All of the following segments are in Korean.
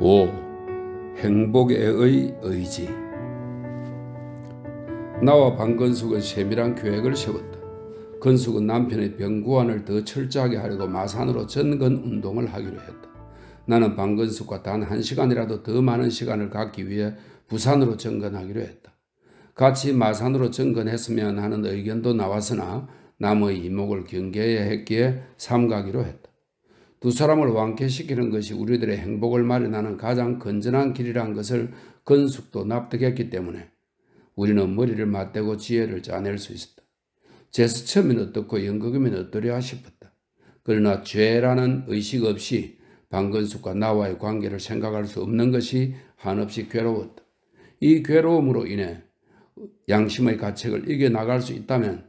5. 행복에의 의지. 나와 방건숙은 세밀한 계획을 세웠다. 건숙은 남편의 병구안을 더 철저하게 하려고 마산으로 전근 운동을 하기로 했다. 나는 방건숙과 단 한 시간이라도 더 많은 시간을 갖기 위해 부산으로 전근하기로 했다. 같이 마산으로 전근했으면 하는 의견도 나왔으나 남의 이목을 경계해야 했기에 삼가기로 했다. 두 사람을 완쾌시키는 것이 우리들의 행복을 마련하는 가장 건전한 길이란 것을 건숙도 납득했기 때문에 우리는 머리를 맞대고 지혜를 짜낼 수 있었다. 제스처면 어떻고 연극이면 어떠랴 싶었다. 그러나 죄라는 의식 없이 방건숙과 나와의 관계를 생각할 수 없는 것이 한없이 괴로웠다. 이 괴로움으로 인해 양심의 가책을 이겨나갈 수 있다면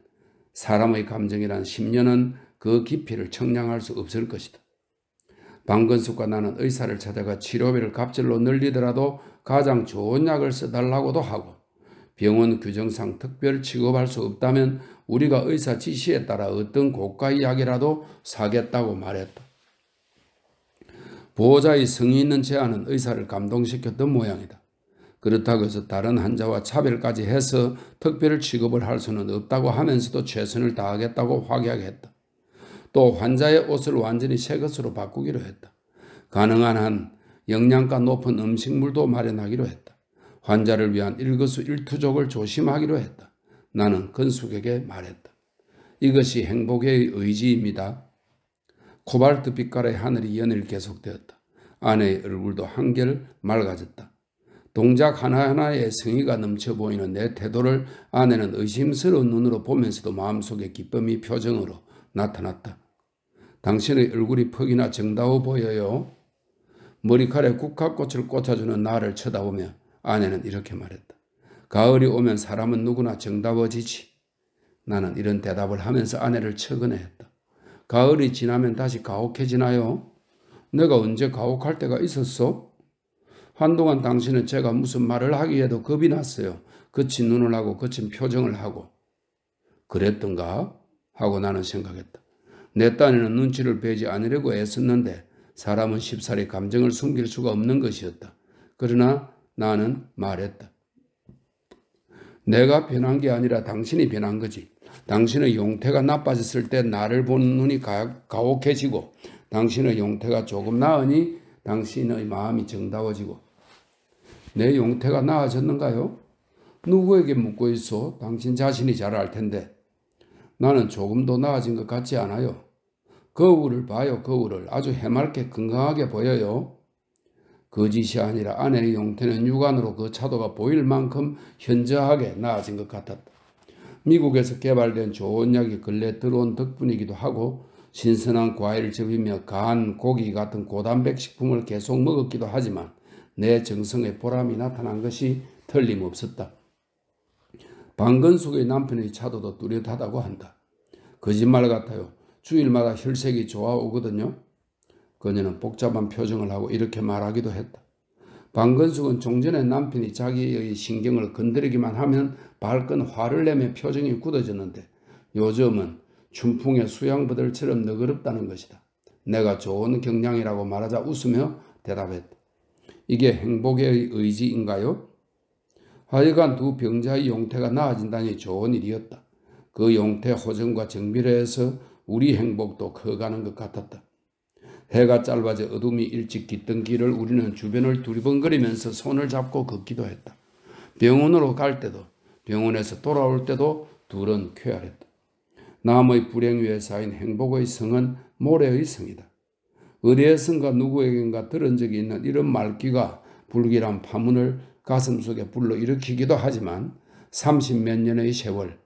사람의 감정이란 심년은그 깊이를 청량할 수 없을 것이다. 방근숙과 나는 의사를 찾아가 치료비를 갑질로 늘리더라도 가장 좋은 약을 써달라고도 하고 병원 규정상 특별 취급할 수 없다면 우리가 의사 지시에 따라 어떤 고가의 약이라도 사겠다고 말했다. 보호자의 성의 있는 제안은 의사를 감동시켰던 모양이다. 그렇다고 해서 다른 환자와 차별까지 해서 특별 취급을 할 수는 없다고 하면서도 최선을 다하겠다고 확약했다. 또 환자의 옷을 완전히 새 것으로 바꾸기로 했다. 가능한 한 영양가 높은 음식물도 마련하기로 했다. 환자를 위한 일거수일투족을 조심하기로 했다. 나는 건숙에게 말했다. 이것이 행복의 의지입니다. 코발트 빛깔의 하늘이 연일 계속되었다. 아내의 얼굴도 한결 맑아졌다. 동작 하나하나에 성의가 넘쳐 보이는 내 태도를 아내는 의심스러운 눈으로 보면서도 마음속에 기쁨이 표정으로 나타났다. 당신의 얼굴이 퍽이나 정다워 보여요. 머리칼에 국화꽃을 꽂아주는 나를 쳐다보며 아내는 이렇게 말했다. 가을이 오면 사람은 누구나 정다워지지. 나는 이런 대답을 하면서 아내를 처근해했다. 가을이 지나면 다시 가혹해지나요? 내가 언제 가혹할 때가 있었어? 한동안 당신은 제가 무슨 말을 하기에도 겁이 났어요. 거친 눈을 하고 거친 표정을 하고. 그랬던가? 하고 나는 생각했다. 내 딴에는 눈치를 빼지 않으려고 애썼는데 사람은 쉽사리 감정을 숨길 수가 없는 것이었다. 그러나 나는 말했다. 내가 변한 게 아니라 당신이 변한 거지. 당신의 용태가 나빠졌을 때 나를 보는 눈이 가, 가혹해지고 당신의 용태가 조금 나으니 당신의 마음이 정다워지고 내 용태가 나아졌는가요? 누구에게 묻고 있어? 당신 자신이 잘 알 텐데 나는 조금도 나아진 것 같지 않아요. 거울을 봐요, 거울을. 아주 해맑게 건강하게 보여요. 거짓이 그 아니라 아내의 용태는 육안으로 그 차도가 보일 만큼 현저하게 나아진 것 같았다. 미국에서 개발된 좋은 약이 근래 들어온 덕분이기도 하고 신선한 과일을 접이며 간, 고기 같은 고단백 식품을 계속 먹었기도 하지만 내 정성의 보람이 나타난 것이 틀림없었다. 방건 속의 남편의 차도도 뚜렷하다고 한다. 거짓말 같아요. 주일마다 혈색이 좋아오거든요. 그녀는 복잡한 표정을 하고 이렇게 말하기도 했다. 방건숙은 종전에 남편이 자기의 신경을 건드리기만 하면 밝은 화를 내며 표정이 굳어졌는데 요즘은 춘풍의 수양부들처럼 너그럽다는 것이다. 내가 좋은 경량이라고 말하자 웃으며 대답했다. 이게 행복의 의지인가요? 하여간 두 병자의 용태가 나아진다니 좋은 일이었다. 그 용태 호전과 정비례에서 우리 행복도 커가는 것 같았다. 해가 짧아져 어둠이 일찍 깃든 길을 우리는 주변을 두리번거리면서 손을 잡고 걷기도 했다. 병원으로 갈 때도 병원에서 돌아올 때도 둘은 쾌활했다. 남의 불행 위에 쌓인 행복의 성은 모래의 성이다. 어디에선가 누구에겐가 들은 적이 있는 이런 말귀가 불길한 파문을 가슴속에 불러일으키기도 하지만 30몇 년의 세월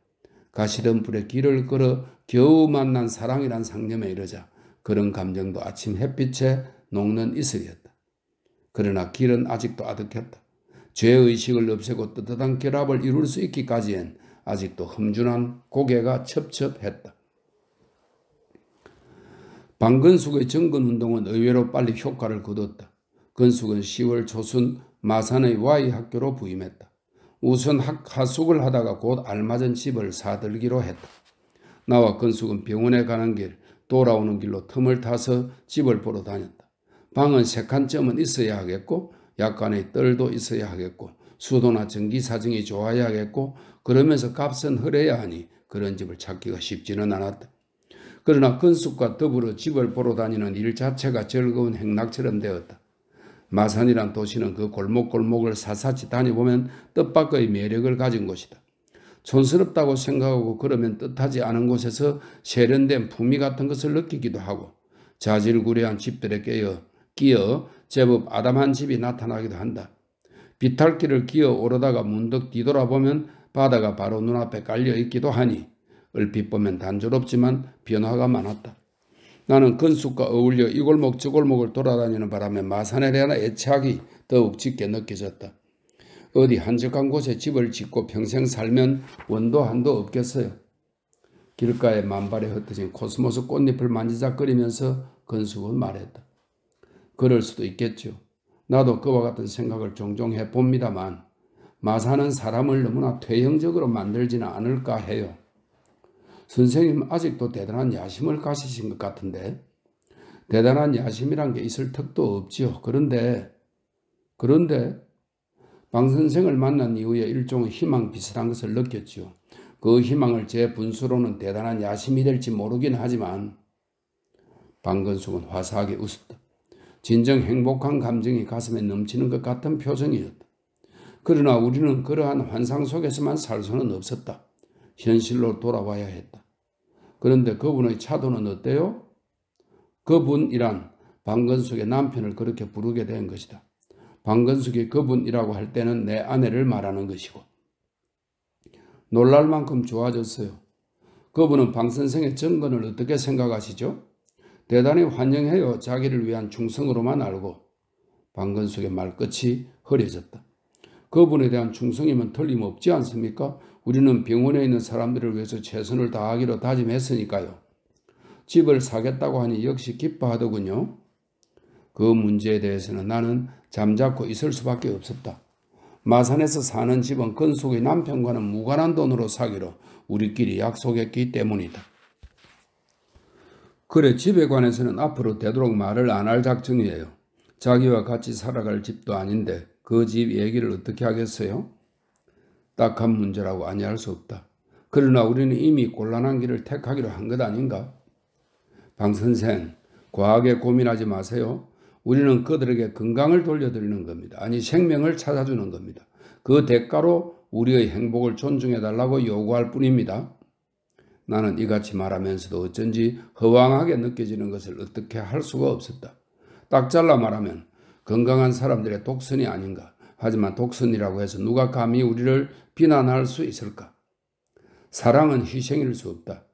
가시던 불에 길을 걸어 겨우 만난 사랑이란 상념에 이르자 그런 감정도 아침 햇빛에 녹는 이슬이었다. 그러나 길은 아직도 아득했다. 죄의식을 없애고 뜨뜻한 결합을 이룰 수 있기까지엔 아직도 험준한 고개가 첩첩했다. 방근숙의 정근운동은 의외로 빨리 효과를 거뒀다. 근숙은 10월 초순 마산의 와이 학교로 부임했다. 우선 하숙을 하다가 곧 알맞은 집을 사들기로 했다. 나와 건숙은 병원에 가는 길, 돌아오는 길로 틈을 타서 집을 보러 다녔다. 방은 세 칸쯤은 있어야 하겠고 약간의 떨도 있어야 하겠고 수도나 전기 사정이 좋아야 하겠고 그러면서 값은 흐려야 하니 그런 집을 찾기가 쉽지는 않았다. 그러나 건숙과 더불어 집을 보러 다니는 일 자체가 즐거운 행락처럼 되었다. 마산이란 도시는 그 골목골목을 사사치 다녀보면 뜻밖의 매력을 가진 곳이다. 촌스럽다고 생각하고 그러면 뜻하지 않은 곳에서 세련된 품위 같은 것을 느끼기도 하고 자질구레한 집들에 깨어 끼어 제법 아담한 집이 나타나기도 한다. 비탈길을 기어 오르다가 문득 뒤돌아보면 바다가 바로 눈앞에 깔려 있기도 하니 얼핏 보면 단조롭지만 변화가 많았다. 나는 근숙과 어울려 이 골목 저 골목을 돌아다니는 바람에 마산에 대한 애착이 더욱 짙게 느껴졌다. 어디 한적한 곳에 집을 짓고 평생 살면 원도 한도 없겠어요. 길가에 만발에 흩어진 코스모스 꽃잎을 만지작거리면서 근숙은 말했다. 그럴 수도 있겠죠. 나도 그와 같은 생각을 종종 해봅니다만 마사는 사람을 너무나 퇴형적으로 만들지는 않을까 해요. 선생님 아직도 대단한 야심을 가지신 것 같은데 대단한 야심이란 게 있을 턱도 없지요. 그런데 그런데 방 선생을 만난 이후에 일종의 희망 비슷한 것을 느꼈지요. 그 희망을 제 분수로는 대단한 야심이 될지 모르긴 하지만 방건숙은 화사하게 웃었다. 진정 행복한 감정이 가슴에 넘치는 것 같은 표정이었다. 그러나 우리는 그러한 환상 속에서만 살 수는 없었다. 현실로 돌아와야 했다. 그런데 그분의 차도는 어때요? 그분이란 방건숙의 남편을 그렇게 부르게 된 것이다. 방건숙이 그분이라고 할 때는 내 아내를 말하는 것이고 놀랄 만큼 좋아졌어요. 그분은 방선생의 정건을 어떻게 생각하시죠? 대단히 환영해요. 자기를 위한 충성으로만 알고 방건숙의 말끝이 흐려졌다. 그분에 대한 충성이면 틀림없지 않습니까? 우리는 병원에 있는 사람들을 위해서 최선을 다하기로 다짐했으니까요. 집을 사겠다고 하니 역시 기뻐하더군요. 그 문제에 대해서는 나는 잠자코 있을 수밖에 없었다. 마산에서 사는 집은 건속의 남편과는 무관한 돈으로 사기로 우리끼리 약속했기 때문이다. 그래 집에 관해서는 앞으로 되도록 말을 안 할 작정이에요. 자기와 같이 살아갈 집도 아닌데 그 집 얘기를 어떻게 하겠어요? 딱한 문제라고 아니할 수 없다. 그러나 우리는 이미 곤란한 길을 택하기로 한 것 아닌가? 방 선생, 과하게 고민하지 마세요. 우리는 그들에게 건강을 돌려드리는 겁니다. 아니 생명을 찾아주는 겁니다. 그 대가로 우리의 행복을 존중해달라고 요구할 뿐입니다. 나는 이같이 말하면서도 어쩐지 허황하게 느껴지는 것을 어떻게 할 수가 없었다. 딱 잘라 말하면 건강한 사람들의 독선이 아닌가. 하지만 독선이라고 해서 누가 감히 우리를 비난할 수 있을까? 사랑은 희생일 수 없다.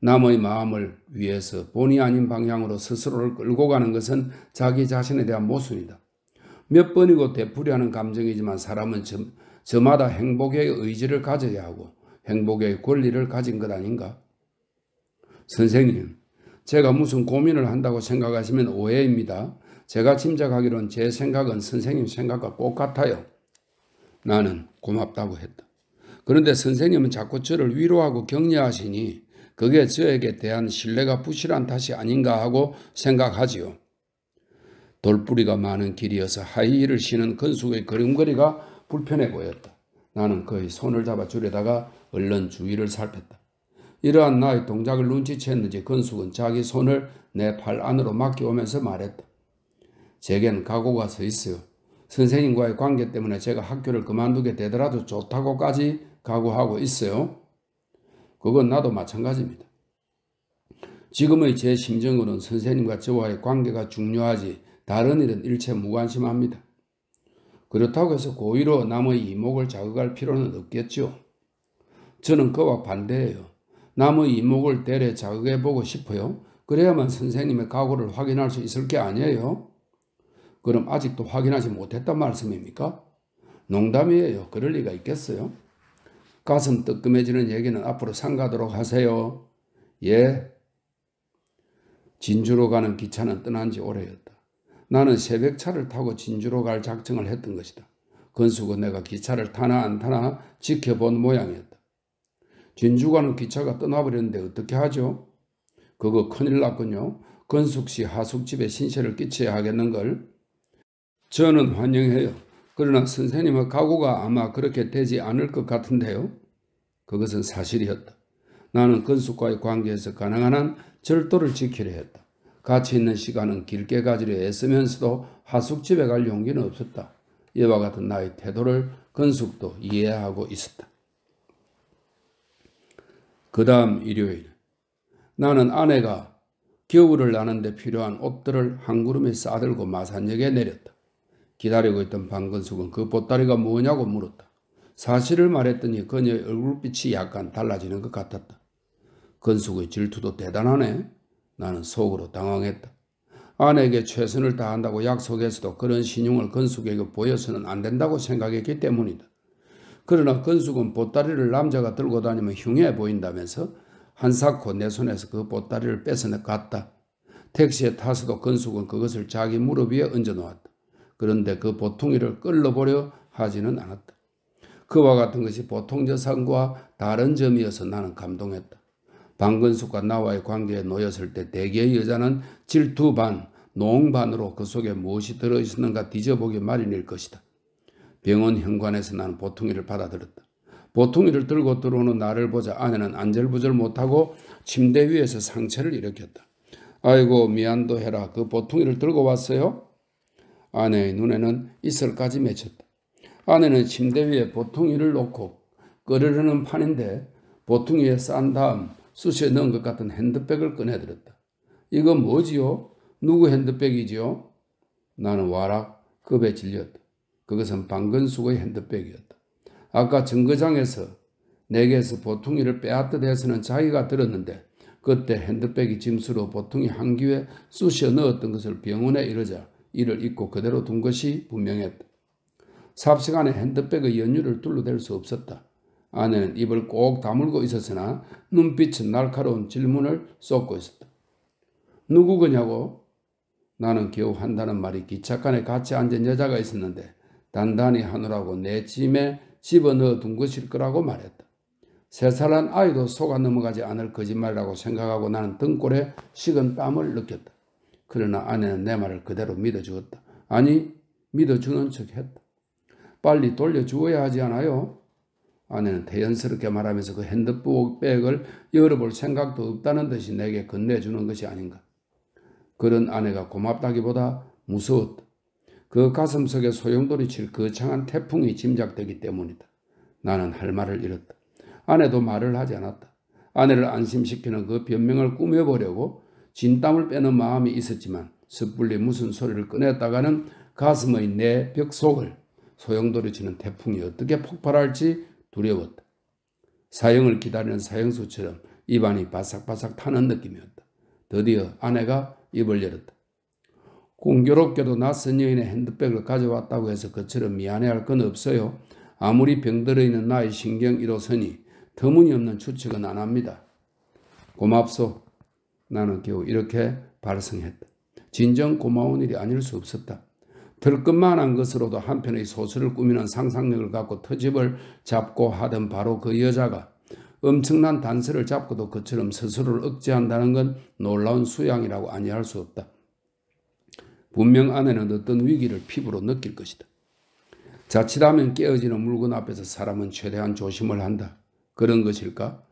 남의 마음을 위해서 본의 아닌 방향으로 스스로를 끌고 가는 것은 자기 자신에 대한 모순이다. 몇 번이고 되풀이하는 감정이지만 사람은 저, 마다 행복의 의지를 가져야 하고 행복의 권리를 가진 것 아닌가? 선생님, 제가 무슨 고민을 한다고 생각하시면 오해입니다. 제가 짐작하기론제 생각은 선생님 생각과 똑같아요. 나는 고맙다고 했다. 그런데 선생님은 자꾸 저를 위로하고 격려하시니 그게 저에게 대한 신뢰가 부실한 탓이 아닌가 하고 생각하지요. 돌뿌리가 많은 길이어서 하이힐을 신은 근숙의 걸음걸이가 불편해 보였다. 나는 그의 손을 잡아 주려다가 얼른 주위를 살폈다. 이러한 나의 동작을 눈치챘는지 근숙은 자기 손을 내 팔 안으로 맡겨오면서 말했다. 제겐 각오가 서 있어요. 선생님과의 관계 때문에 제가 학교를 그만두게 되더라도 좋다고까지 각오하고 있어요. 그건 나도 마찬가지입니다. 지금의 제 심정으로는 선생님과 저와의 관계가 중요하지 다른 일은 일체 무관심합니다. 그렇다고 해서 고의로 남의 이목을 자극할 필요는 없겠죠. 저는 그와 반대예요. 남의 이목을 대래 자극해보고 싶어요. 그래야만 선생님의 각오를 확인할 수 있을 게 아니에요. 그럼 아직도 확인하지 못했단 말씀입니까? 농담이에요. 그럴 리가 있겠어요? 가슴 뜨끔해지는 얘기는 앞으로 삼가도록 하세요. 예. 진주로 가는 기차는 떠난 지 오래였다. 나는 새벽차를 타고 진주로 갈 작정을 했던 것이다. 건수가 내가 기차를 타나 안 타나 지켜본 모양이었다. 진주 가는 기차가 떠나버렸는데 어떻게 하죠? 그거 큰일 났군요. 건숙 씨 하숙집에 신세를 끼쳐야 하겠는걸. 저는 환영해요. 그러나 선생님의 각오가 아마 그렇게 되지 않을 것 같은데요. 그것은 사실이었다. 나는 근숙과의 관계에서 가능한 한 절도를 지키려 했다. 같이 있는 시간은 길게 가지려 애쓰면서도 하숙집에 갈 용기는 없었다. 이와 같은 나의 태도를 근숙도 이해하고 있었다. 그 다음 일요일 나는 아내가 겨울을 나는데 필요한 옷들을 한 구름에 싸들고 마산역에 내렸다. 기다리고 있던 방건숙은 그 보따리가 뭐냐고 물었다. 사실을 말했더니 그녀의 얼굴빛이 약간 달라지는 것 같았다. 건숙의 질투도 대단하네. 나는 속으로 당황했다. 아내에게 최선을 다한다고 약속했어도 그런 신용을 건숙에게 보여서는 안 된다고 생각했기 때문이다. 그러나 건숙은 보따리를 남자가 들고 다니면 흉해 보인다면서 한사코 내 손에서 그 보따리를 뺏어 갔다. 택시에 타서도 건숙은 그것을 자기 무릎 위에 얹어 놓았다. 그런데 그 보통이를 끌러버려 하지는 않았다. 그와 같은 것이 보통 여상과 다른 점이어서 나는 감동했다. 방근숙과 나와의 관계에 놓였을 때대개 여자는 질투 반, 농 반으로 그 속에 무엇이 들어있었는가 뒤져보기 마련일 것이다. 병원 현관에서 나는 보통이를 받아들였다. 보통이를 들고 들어오는 나를 보자 아내는 안절부절 못하고 침대 위에서 상체를 일으켰다. 아이고 미안도 해라 그 보통이를 들고 왔어요? 아내의 눈에는 이슬까지 맺혔다. 아내는 침대 위에 보통이를 놓고 끓으려는 판인데 보통이에 싼 다음 수시에 넣은 것 같은 핸드백을 꺼내들었다. 이거 뭐지요? 누구 핸드백이지요? 나는 와락 급에 질렸다. 그것은 방건숙의 핸드백이었다. 아까 증거장에서 내게서 보통이를 빼앗듯 해서는 자기가 들었는데 그때 핸드백이 짐수로 보통이 한 귀에 쑤셔 넣었던 것을 병원에 이르자 이를 잊고 그대로 둔 것이 분명했다. 사업 시간에 핸드백의 연유를 둘러댈 수 없었다. 아내는 입을 꼭 다물고 있었으나 눈빛은 날카로운 질문을 쏟고 있었다. 누구 거냐고? 나는 겨우 한다는 말이 기차칸에 같이 앉은 여자가 있었는데 단단히 하느라고 내 짐에 집어넣어 둔 것일 거라고 말했다. 세 살한 아이도 속아 넘어가지 않을 거짓말이라고 생각하고 나는 등골에 식은 땀을 느꼈다. 그러나 아내는 내 말을 그대로 믿어주었다. 아니, 믿어주는 척 했다. 빨리 돌려주어야 하지 않아요? 아내는 대연스럽게 말하면서 그 핸드백을 열어볼 생각도 없다는 듯이 내게 건네주는 것이 아닌가. 그런 아내가 고맙다기보다 무서웠다. 그 가슴 속에 소용돌이칠 거창한 그 태풍이 짐작되기 때문이다. 나는 할 말을 잃었다. 아내도 말을 하지 않았다. 아내를 안심시키는 그 변명을 꾸며보려고 진땀을 빼는 마음이 있었지만 섣불리 무슨 소리를 꺼냈다가는 가슴의 내 벽 속을 소용돌이치는 태풍이 어떻게 폭발할지 두려웠다. 사형을 기다리는 사형수처럼 입안이 바삭바삭 타는 느낌이었다. 드디어 아내가 입을 열었다. 공교롭게도 낯선 여인의 핸드백을 가져왔다고 해서 그처럼 미안해할 건 없어요. 아무리 병들어 있는 나의 신경 이로서니 터무니없는 추측은 안 합니다. 고맙소. 나는 겨우 이렇게 발성했다. 진정 고마운 일이 아닐 수 없었다. 들것만한 것으로도 한편의 소설을 꾸미는 상상력을 갖고 터집을 잡고 하던 바로 그 여자가 엄청난 단서를 잡고도 그처럼 스스로를 억제한다는 건 놀라운 수양이라고 아니할 수 없다. 분명 아내는 어떤 위기를 피부로 느낄 것이다. 자칫하면 깨어지는 물건 앞에서 사람은 최대한 조심을 한다. 그런 것일까?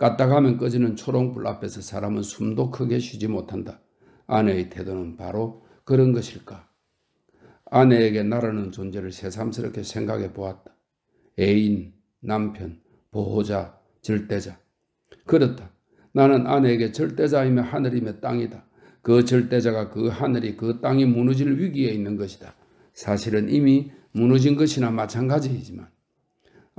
까딱하면 꺼지는 초롱불 앞에서 사람은 숨도 크게 쉬지 못한다. 아내의 태도는 바로 그런 것일까? 아내에게 나라는 존재를 새삼스럽게 생각해 보았다. 애인, 남편, 보호자, 절대자. 그렇다. 나는 아내에게 절대자이며 하늘이며 땅이다. 그 절대자가 그 하늘이 그 땅이 무너질 위기에 있는 것이다. 사실은 이미 무너진 것이나 마찬가지이지만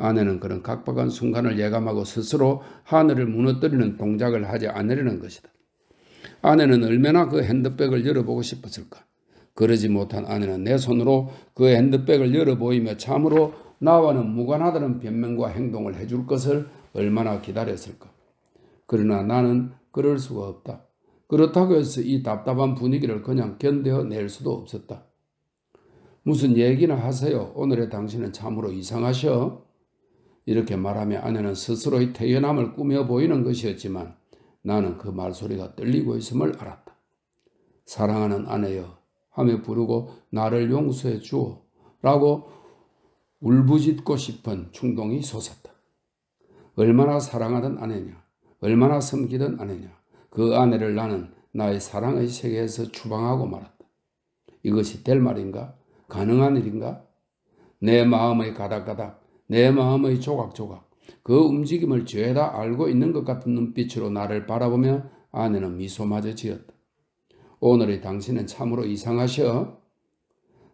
아내는 그런 각박한 순간을 예감하고 스스로 하늘을 무너뜨리는 동작을 하지 않으려는 것이다. 아내는 얼마나 그 핸드백을 열어보고 싶었을까? 그러지 못한 아내는 내 손으로 그 핸드백을 열어보이며 참으로 나와는 무관하다는 변명과 행동을 해줄 것을 얼마나 기다렸을까? 그러나 나는 그럴 수가 없다. 그렇다고 해서 이 답답한 분위기를 그냥 견뎌낼 수도 없었다. 무슨 얘기나 하세요. 오늘의 당신은 참으로 이상하셔. 이렇게 말하며 아내는 스스로의 태연함을 꾸며 보이는 것이었지만 나는 그 말소리가 떨리고 있음을 알았다. 사랑하는 아내여 하며 부르고 나를 용서해 주오 라고 울부짖고 싶은 충동이 솟았다. 얼마나 사랑하던 아내냐 얼마나 섬기던 아내냐 그 아내를 나는 나의 사랑의 세계에서 추방하고 말았다. 이것이 될 말인가? 가능한 일인가? 내 마음의 가닥가닥 내 마음의 조각조각 그 움직임을 죄다 알고 있는 것 같은 눈빛으로 나를 바라보며 아내는 미소마저 지었다. 오늘의 당신은 참으로 이상하셔.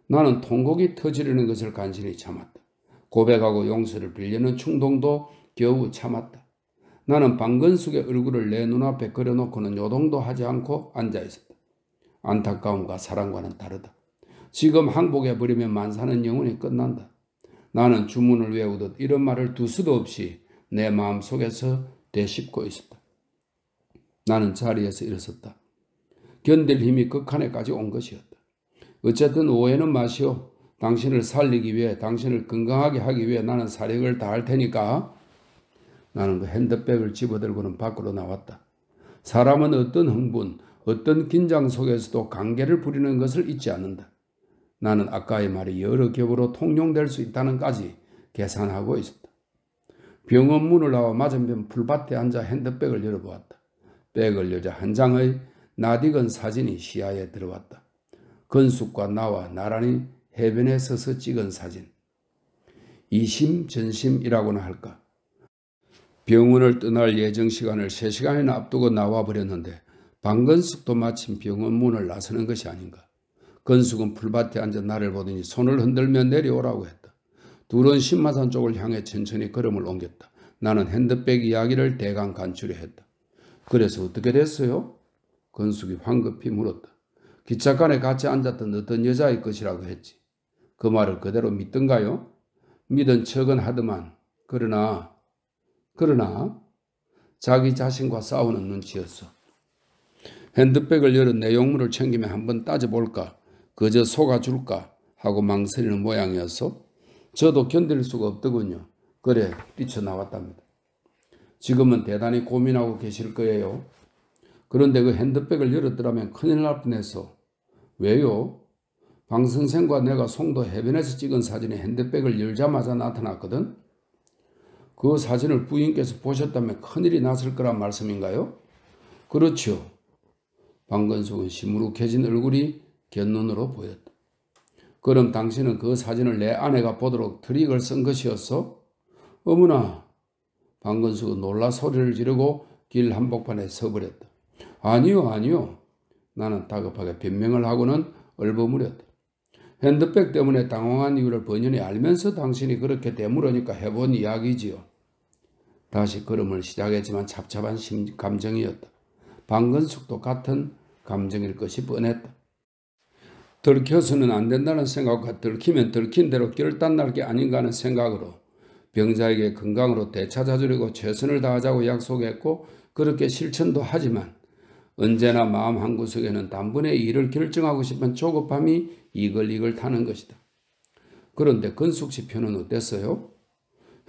나는 통곡이 터지려는 것을 간신히 참았다. 고백하고 용서를 빌려는 충동도 겨우 참았다. 나는 방근숙의 얼굴을 내 눈앞에 그려놓고는 요동도 하지 않고 앉아있었다. 안타까움과 사랑과는 다르다. 지금 항복해버리면 만사는 영원히 끝난다. 나는 주문을 외우듯 이런 말을 두수도 없이 내 마음 속에서 되씹고 있었다. 나는 자리에서 일어섰다. 견딜 힘이 극한에까지 온 것이었다. 어쨌든 오해는 마시오. 당신을 살리기 위해, 당신을 건강하게 하기 위해 나는 사력을 다할 테니까 나는 그 핸드백을 집어들고는 밖으로 나왔다. 사람은 어떤 흥분, 어떤 긴장 속에서도 관계를 부리는 것을 잊지 않는다. 나는 아까의 말이 여러 겹으로 통용될 수 있다는까지 계산하고 있었다. 병원 문을 나와 맞은편 풀밭에 앉아 핸드백을 열어보았다. 백을 여자 한 장의 나디건 사진이 시야에 들어왔다. 건숙과 나와 나란히 해변에 서서 찍은 사진. 이심 전심이라고나 할까. 병원을 떠날 예정 시간을 3시간이나 앞두고 나와 버렸는데 방건숙도 마침 병원 문을 나서는 것이 아닌가. 건숙은 풀밭에 앉아 나를 보더니 손을 흔들며 내려오라고 했다. 둘은 신마산 쪽을 향해 천천히 걸음을 옮겼다. 나는 핸드백 이야기를 대강 간추려 했다. 그래서 어떻게 됐어요? 건숙이 황급히 물었다. 기차간에 같이 앉았던 어떤 여자의 것이라고 했지. 그 말을 그대로 믿던가요? 믿은 척은 하더만 그러나 그러나 자기 자신과 싸우는 눈치였어. 핸드백을 열은 내용물을 챙기며 한번 따져볼까 그저 속아줄까 하고 망설이는 모양이어서 저도 견딜 수가 없더군요. 그래 뛰쳐나왔답니다. 지금은 대단히 고민하고 계실 거예요. 그런데 그 핸드백을 열었더라면 큰일 날뻔했서 왜요? 방 선생과 내가 송도 해변에서 찍은 사진이 핸드백을 열자마자 나타났거든. 그 사진을 부인께서 보셨다면 큰일이 났을 거란 말씀인가요? 그렇죠. 방건숙은 시무룩해진 얼굴이 견눈으로 보였다. 그럼 당신은 그 사진을 내 아내가 보도록 트릭을 쓴 것이었어? 어머나! 방건수가 놀라 소리를 지르고 길 한복판에 서버렸다. 아니요, 아니요. 나는 다급하게 변명을 하고는 얼버무렸다. 핸드백 때문에 당황한 이유를 번연히 알면서 당신이 그렇게 되물으니까 해본 이야기지요. 다시 걸음을 시작했지만 잡잡한 심, 감정이었다. 방건숙도 같은 감정일 것이 뻔했다. 들켜서는 안 된다는 생각과 들키면 들킨 대로 결단날 게 아닌가 하는 생각으로 병자에게 건강으로 되찾아주려고 최선을 다하자고 약속했고 그렇게 실천도 하지만 언제나 마음 한구석에는 단번에 일을 결정하고 싶은 조급함이 이글이글 타는 것이다. 그런데 근숙씨 표는 어땠어요?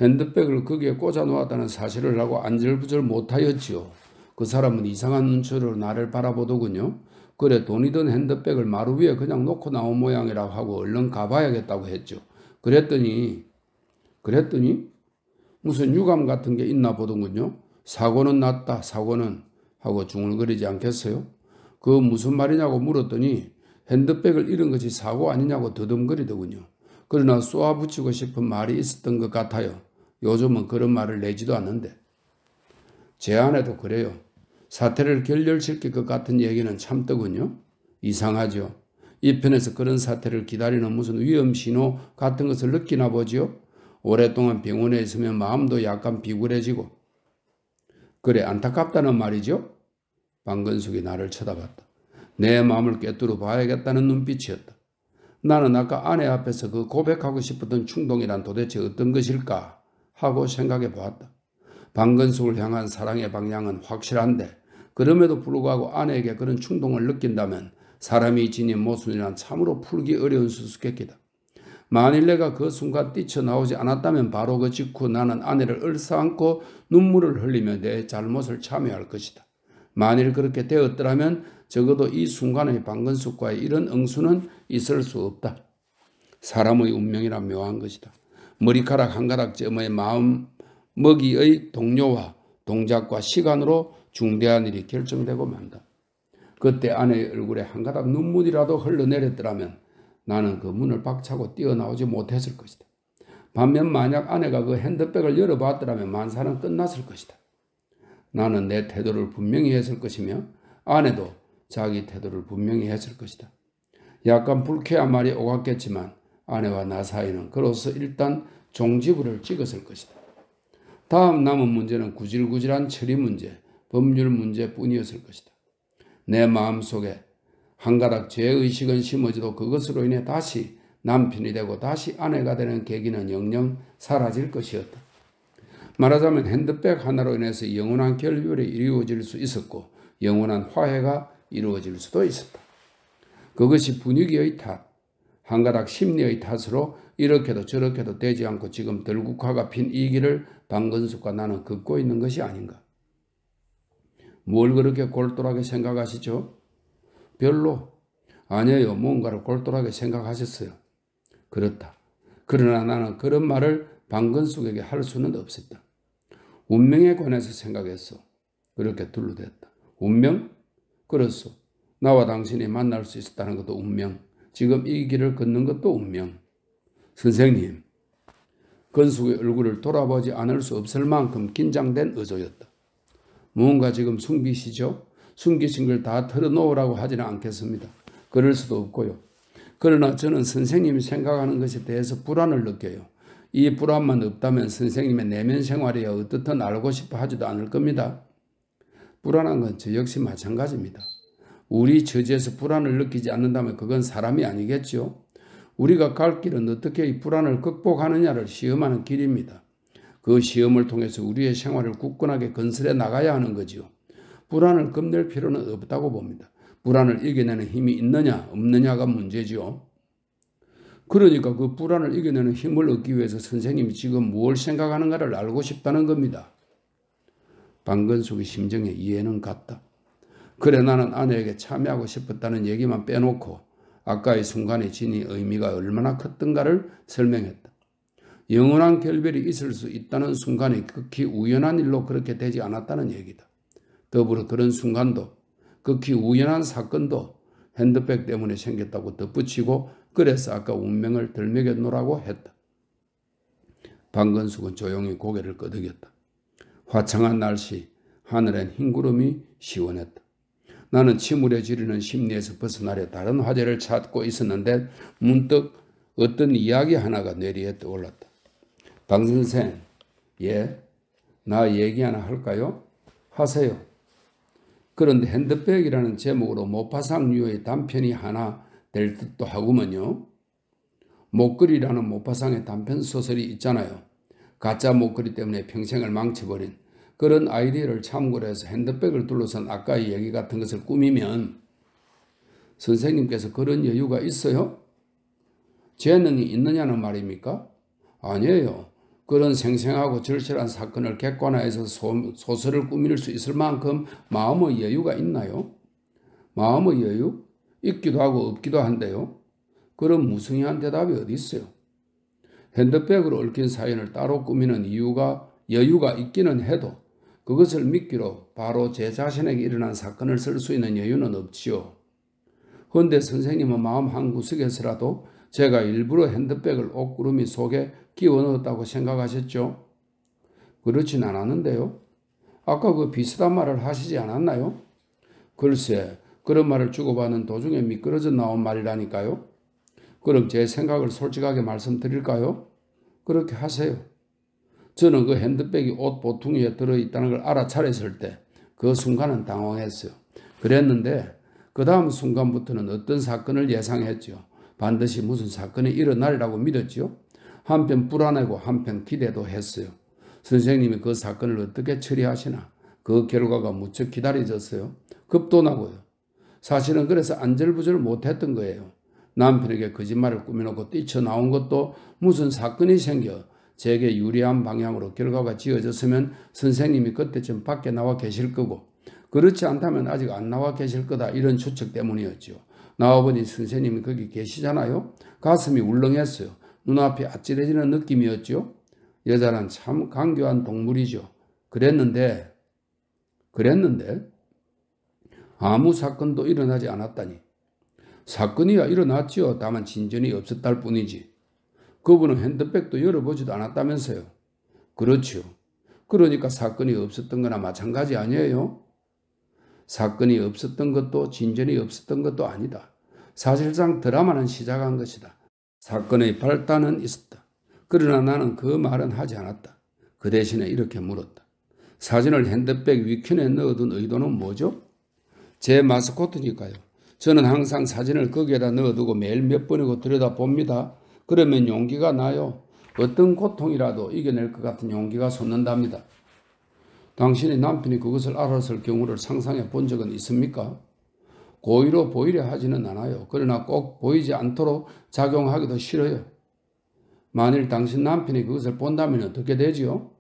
핸드백을 거기에 꽂아놓았다는 사실을 하고 안절부절 못하였지요. 그 사람은 이상한 눈초리로 나를 바라보더군요. 그래 돈이 든 핸드백을 마루 위에 그냥 놓고 나온 모양이라고 하고 얼른 가봐야겠다고 했죠. 그랬더니 그랬더니 무슨 유감 같은 게 있나 보더군요. 사고는 났다 사고는 하고 중얼거리지 않겠어요? 그 무슨 말이냐고 물었더니 핸드백을 잃은 것이 사고 아니냐고 더듬거리더군요. 그러나 쏘아붙이고 싶은 말이 있었던 것 같아요. 요즘은 그런 말을 내지도 않는데. 제안에도 그래요. 사태를 결렬시킬 것 같은 얘기는 참더군요. 이상하죠. 이 편에서 그런 사태를 기다리는 무슨 위험신호 같은 것을 느끼나 보지요. 오랫동안 병원에 있으면 마음도 약간 비굴해지고 그래 안타깝다는 말이죠. 방근숙이 나를 쳐다봤다. 내 마음을 꿰뚫어 봐야겠다는 눈빛이었다. 나는 아까 아내 앞에서 그 고백하고 싶었던 충동이란 도대체 어떤 것일까 하고 생각해 보았다. 방근숙을 향한 사랑의 방향은 확실한데 그럼에도 불구하고 아내에게 그런 충동을 느낀다면 사람이 지닌 모순이란 참으로 풀기 어려운 수수께끼다. 만일 내가 그 순간 뛰쳐나오지 않았다면 바로 그 직후 나는 아내를 얼싸안고 눈물을 흘리며 내 잘못을 참여할 것이다. 만일 그렇게 되었더라면 적어도 이 순간의 방건숙과의 이런 응수는 있을 수 없다. 사람의 운명이란 묘한 것이다. 머리카락 한 가닥 쯤의 마음 먹이의 동료와 동작과 시간으로 중대한 일이 결정되고 만다. 그때 아내의 얼굴에 한 가닥 눈물이라도 흘러내렸더라면 나는 그 문을 박차고 뛰어나오지 못했을 것이다. 반면 만약 아내가 그 핸드백을 열어봤더라면 만사는 끝났을 것이다. 나는 내 태도를 분명히 했을 것이며 아내도 자기 태도를 분명히 했을 것이다. 약간 불쾌한 말이 오갔겠지만 아내와 나 사이는 그로서 일단 종지부를 찍었을 것이다. 다음 남은 문제는 구질구질한 처리 문제, 법률 문제뿐이었을 것이다. 내 마음속에 한 가닥 죄의식은 심어지도 그것으로 인해 다시 남편이 되고 다시 아내가 되는 계기는 영영 사라질 것이었다. 말하자면 핸드백 하나로 인해서 영원한 결별이 이루어질 수 있었고 영원한 화해가 이루어질 수도 있었다. 그것이 분위기의 탓, 한 가닥 심리의 탓으로 이렇게도 저렇게도 되지 않고 지금 들국화가 핀 이 길을 방건숙과 나는 걷고 있는 것이 아닌가. 뭘 그렇게 골똘하게 생각하시죠? 별로. 아니에요. 뭔가를 골똘하게 생각하셨어요. 그렇다. 그러나 나는 그런 말을 방건숙에게 할 수는 없었다. 운명에 관해서 생각했어. 그렇게 둘러댔다. 운명? 그렇소. 나와 당신이 만날 수 있었다는 것도 운명. 지금 이 길을 걷는 것도 운명. 선생님, 건숙의 얼굴을 돌아보지 않을 수 없을 만큼 긴장된 의조였다. 무언가 지금 숨기시죠? 숨기신 걸 다 털어놓으라고 하지는 않겠습니다. 그럴 수도 없고요. 그러나 저는 선생님이 생각하는 것에 대해서 불안을 느껴요. 이 불안만 없다면 선생님의 내면 생활이 어떻든 알고 싶어 하지도 않을 겁니다. 불안한 건 저 역시 마찬가지입니다. 우리 처지에서 불안을 느끼지 않는다면 그건 사람이 아니겠죠. 우리가 갈 길은 어떻게 이 불안을 극복하느냐를 시험하는 길입니다. 그 시험을 통해서 우리의 생활을 굳건하게 건설해 나가야 하는 거지요. 불안을 겁낼 필요는 없다고 봅니다. 불안을 이겨내는 힘이 있느냐 없느냐가 문제지요. 그러니까 그 불안을 이겨내는 힘을 얻기 위해서 선생님이 지금 무엇 생각하는가를 알고 싶다는 겁니다. 방건숙의 심정에 이해는 갔다. 그래 나는 아내에게 참여하고 싶었다는 얘기만 빼놓고 아까의 순간에 진이 의미가 얼마나 컸던가를 설명했다. 영원한 결별이 있을 수 있다는 순간이 극히 우연한 일로 그렇게 되지 않았다는 얘기다. 더불어 그런 순간도 극히 우연한 사건도 핸드백 때문에 생겼다고 덧붙이고 그래서 아까 운명을 들먹였노라고 했다. 방건숙은 조용히 고개를 끄덕였다. 화창한 날씨, 하늘엔 흰 구름이 시원했다. 나는 침울해 지르는 심리에서 벗어나려 다른 화제를 찾고 있었는데 문득 어떤 이야기 하나가 내리에 떠올랐다. 방선생, 예, 나 얘기 하나 할까요? 하세요. 그런데 핸드백이라는 제목으로 모파상 류의 단편이 하나 될 듯도 하구먼요. 목걸이라는 모파상의 단편 소설이 있잖아요. 가짜 목걸이 때문에 평생을 망쳐버린 그런 아이디어를 참고로 해서 핸드백을 둘러싼 아까의 얘기 같은 것을 꾸미면 선생님께서 그런 여유가 있어요? 재능이 있느냐는 말입니까? 아니에요. 그런 생생하고 절실한 사건을 객관화해서 소, 소설을 꾸밀 수 있을 만큼 마음의 여유가 있나요? 마음의 여유? 있기도 하고 없기도 한데요. 그런 무성의한 대답이 어디 있어요? 핸드백으로 얽힌 사연을 따로 꾸미는 이유가 여유가 있기는 해도 그것을 믿기로 바로 제 자신에게 일어난 사건을 쓸 수 있는 여유는 없지요. 그데 선생님은 마음 한 구석에서라도 제가 일부러 핸드백을 옷구름이 속에 끼워 넣었다고 생각하셨죠? 그렇진 않았는데요. 아까 그 비슷한 말을 하시지 않았나요? 글쎄, 그런 말을 주고받는 도중에 미끄러져 나온 말이라니까요. 그럼 제 생각을 솔직하게 말씀드릴까요? 그렇게 하세요. 저는 그 핸드백이 옷 보퉁이에 들어있다는 걸 알아차렸을 때 그 순간은 당황했어요. 그랬는데 그 다음 순간부터는 어떤 사건을 예상했죠. 반드시 무슨 사건이 일어나리라고 믿었지요. 한편 불안하고 한편 기대도 했어요. 선생님이 그 사건을 어떻게 처리하시나 그 결과가 무척 기다려졌어요. 급도나고요. 사실은 그래서 안절부절 못했던 거예요. 남편에게 거짓말을 꾸며놓고 뛰쳐나온 것도 무슨 사건이 생겨 제게 유리한 방향으로 결과가 지어졌으면 선생님이 그때쯤 밖에 나와 계실 거고 그렇지 않다면 아직 안 나와 계실 거다 이런 추측 때문이었죠. 나와보니 선생님이 거기 계시잖아요. 가슴이 울렁했어요. 눈앞이 아찔해지는 느낌이었죠. 여자는 참간교한 동물이죠. 그랬는데, 그랬는데, 아무 사건도 일어나지 않았다니. 사건이야 일어났지요. 다만 진전이 없었다 뿐이지. 그분은 핸드백도 열어보지도 않았다면서요. 그렇죠 그러니까 사건이 없었던 거나 마찬가지 아니에요? 사건이 없었던 것도 진전이 없었던 것도 아니다. 사실상 드라마는 시작한 것이다. 사건의 발단은 있었다. 그러나 나는 그 말은 하지 않았다. 그 대신에 이렇게 물었다. 사진을 핸드백 위킨에 넣어둔 의도는 뭐죠? 제 마스코트니까요. 저는 항상 사진을 거기에다 넣어두고 매일 몇 번이고 들여다봅니다. 그러면 용기가 나요. 어떤 고통이라도 이겨낼 것 같은 용기가 솟는답니다. 당신의 남편이 그것을 알았을 경우를 상상해 본 적은 있습니까? 고의로 보이려 하지는 않아요. 그러나 꼭 보이지 않도록 작용하기도 싫어요. 만일 당신 남편이 그것을 본다면 어떻게 되지요?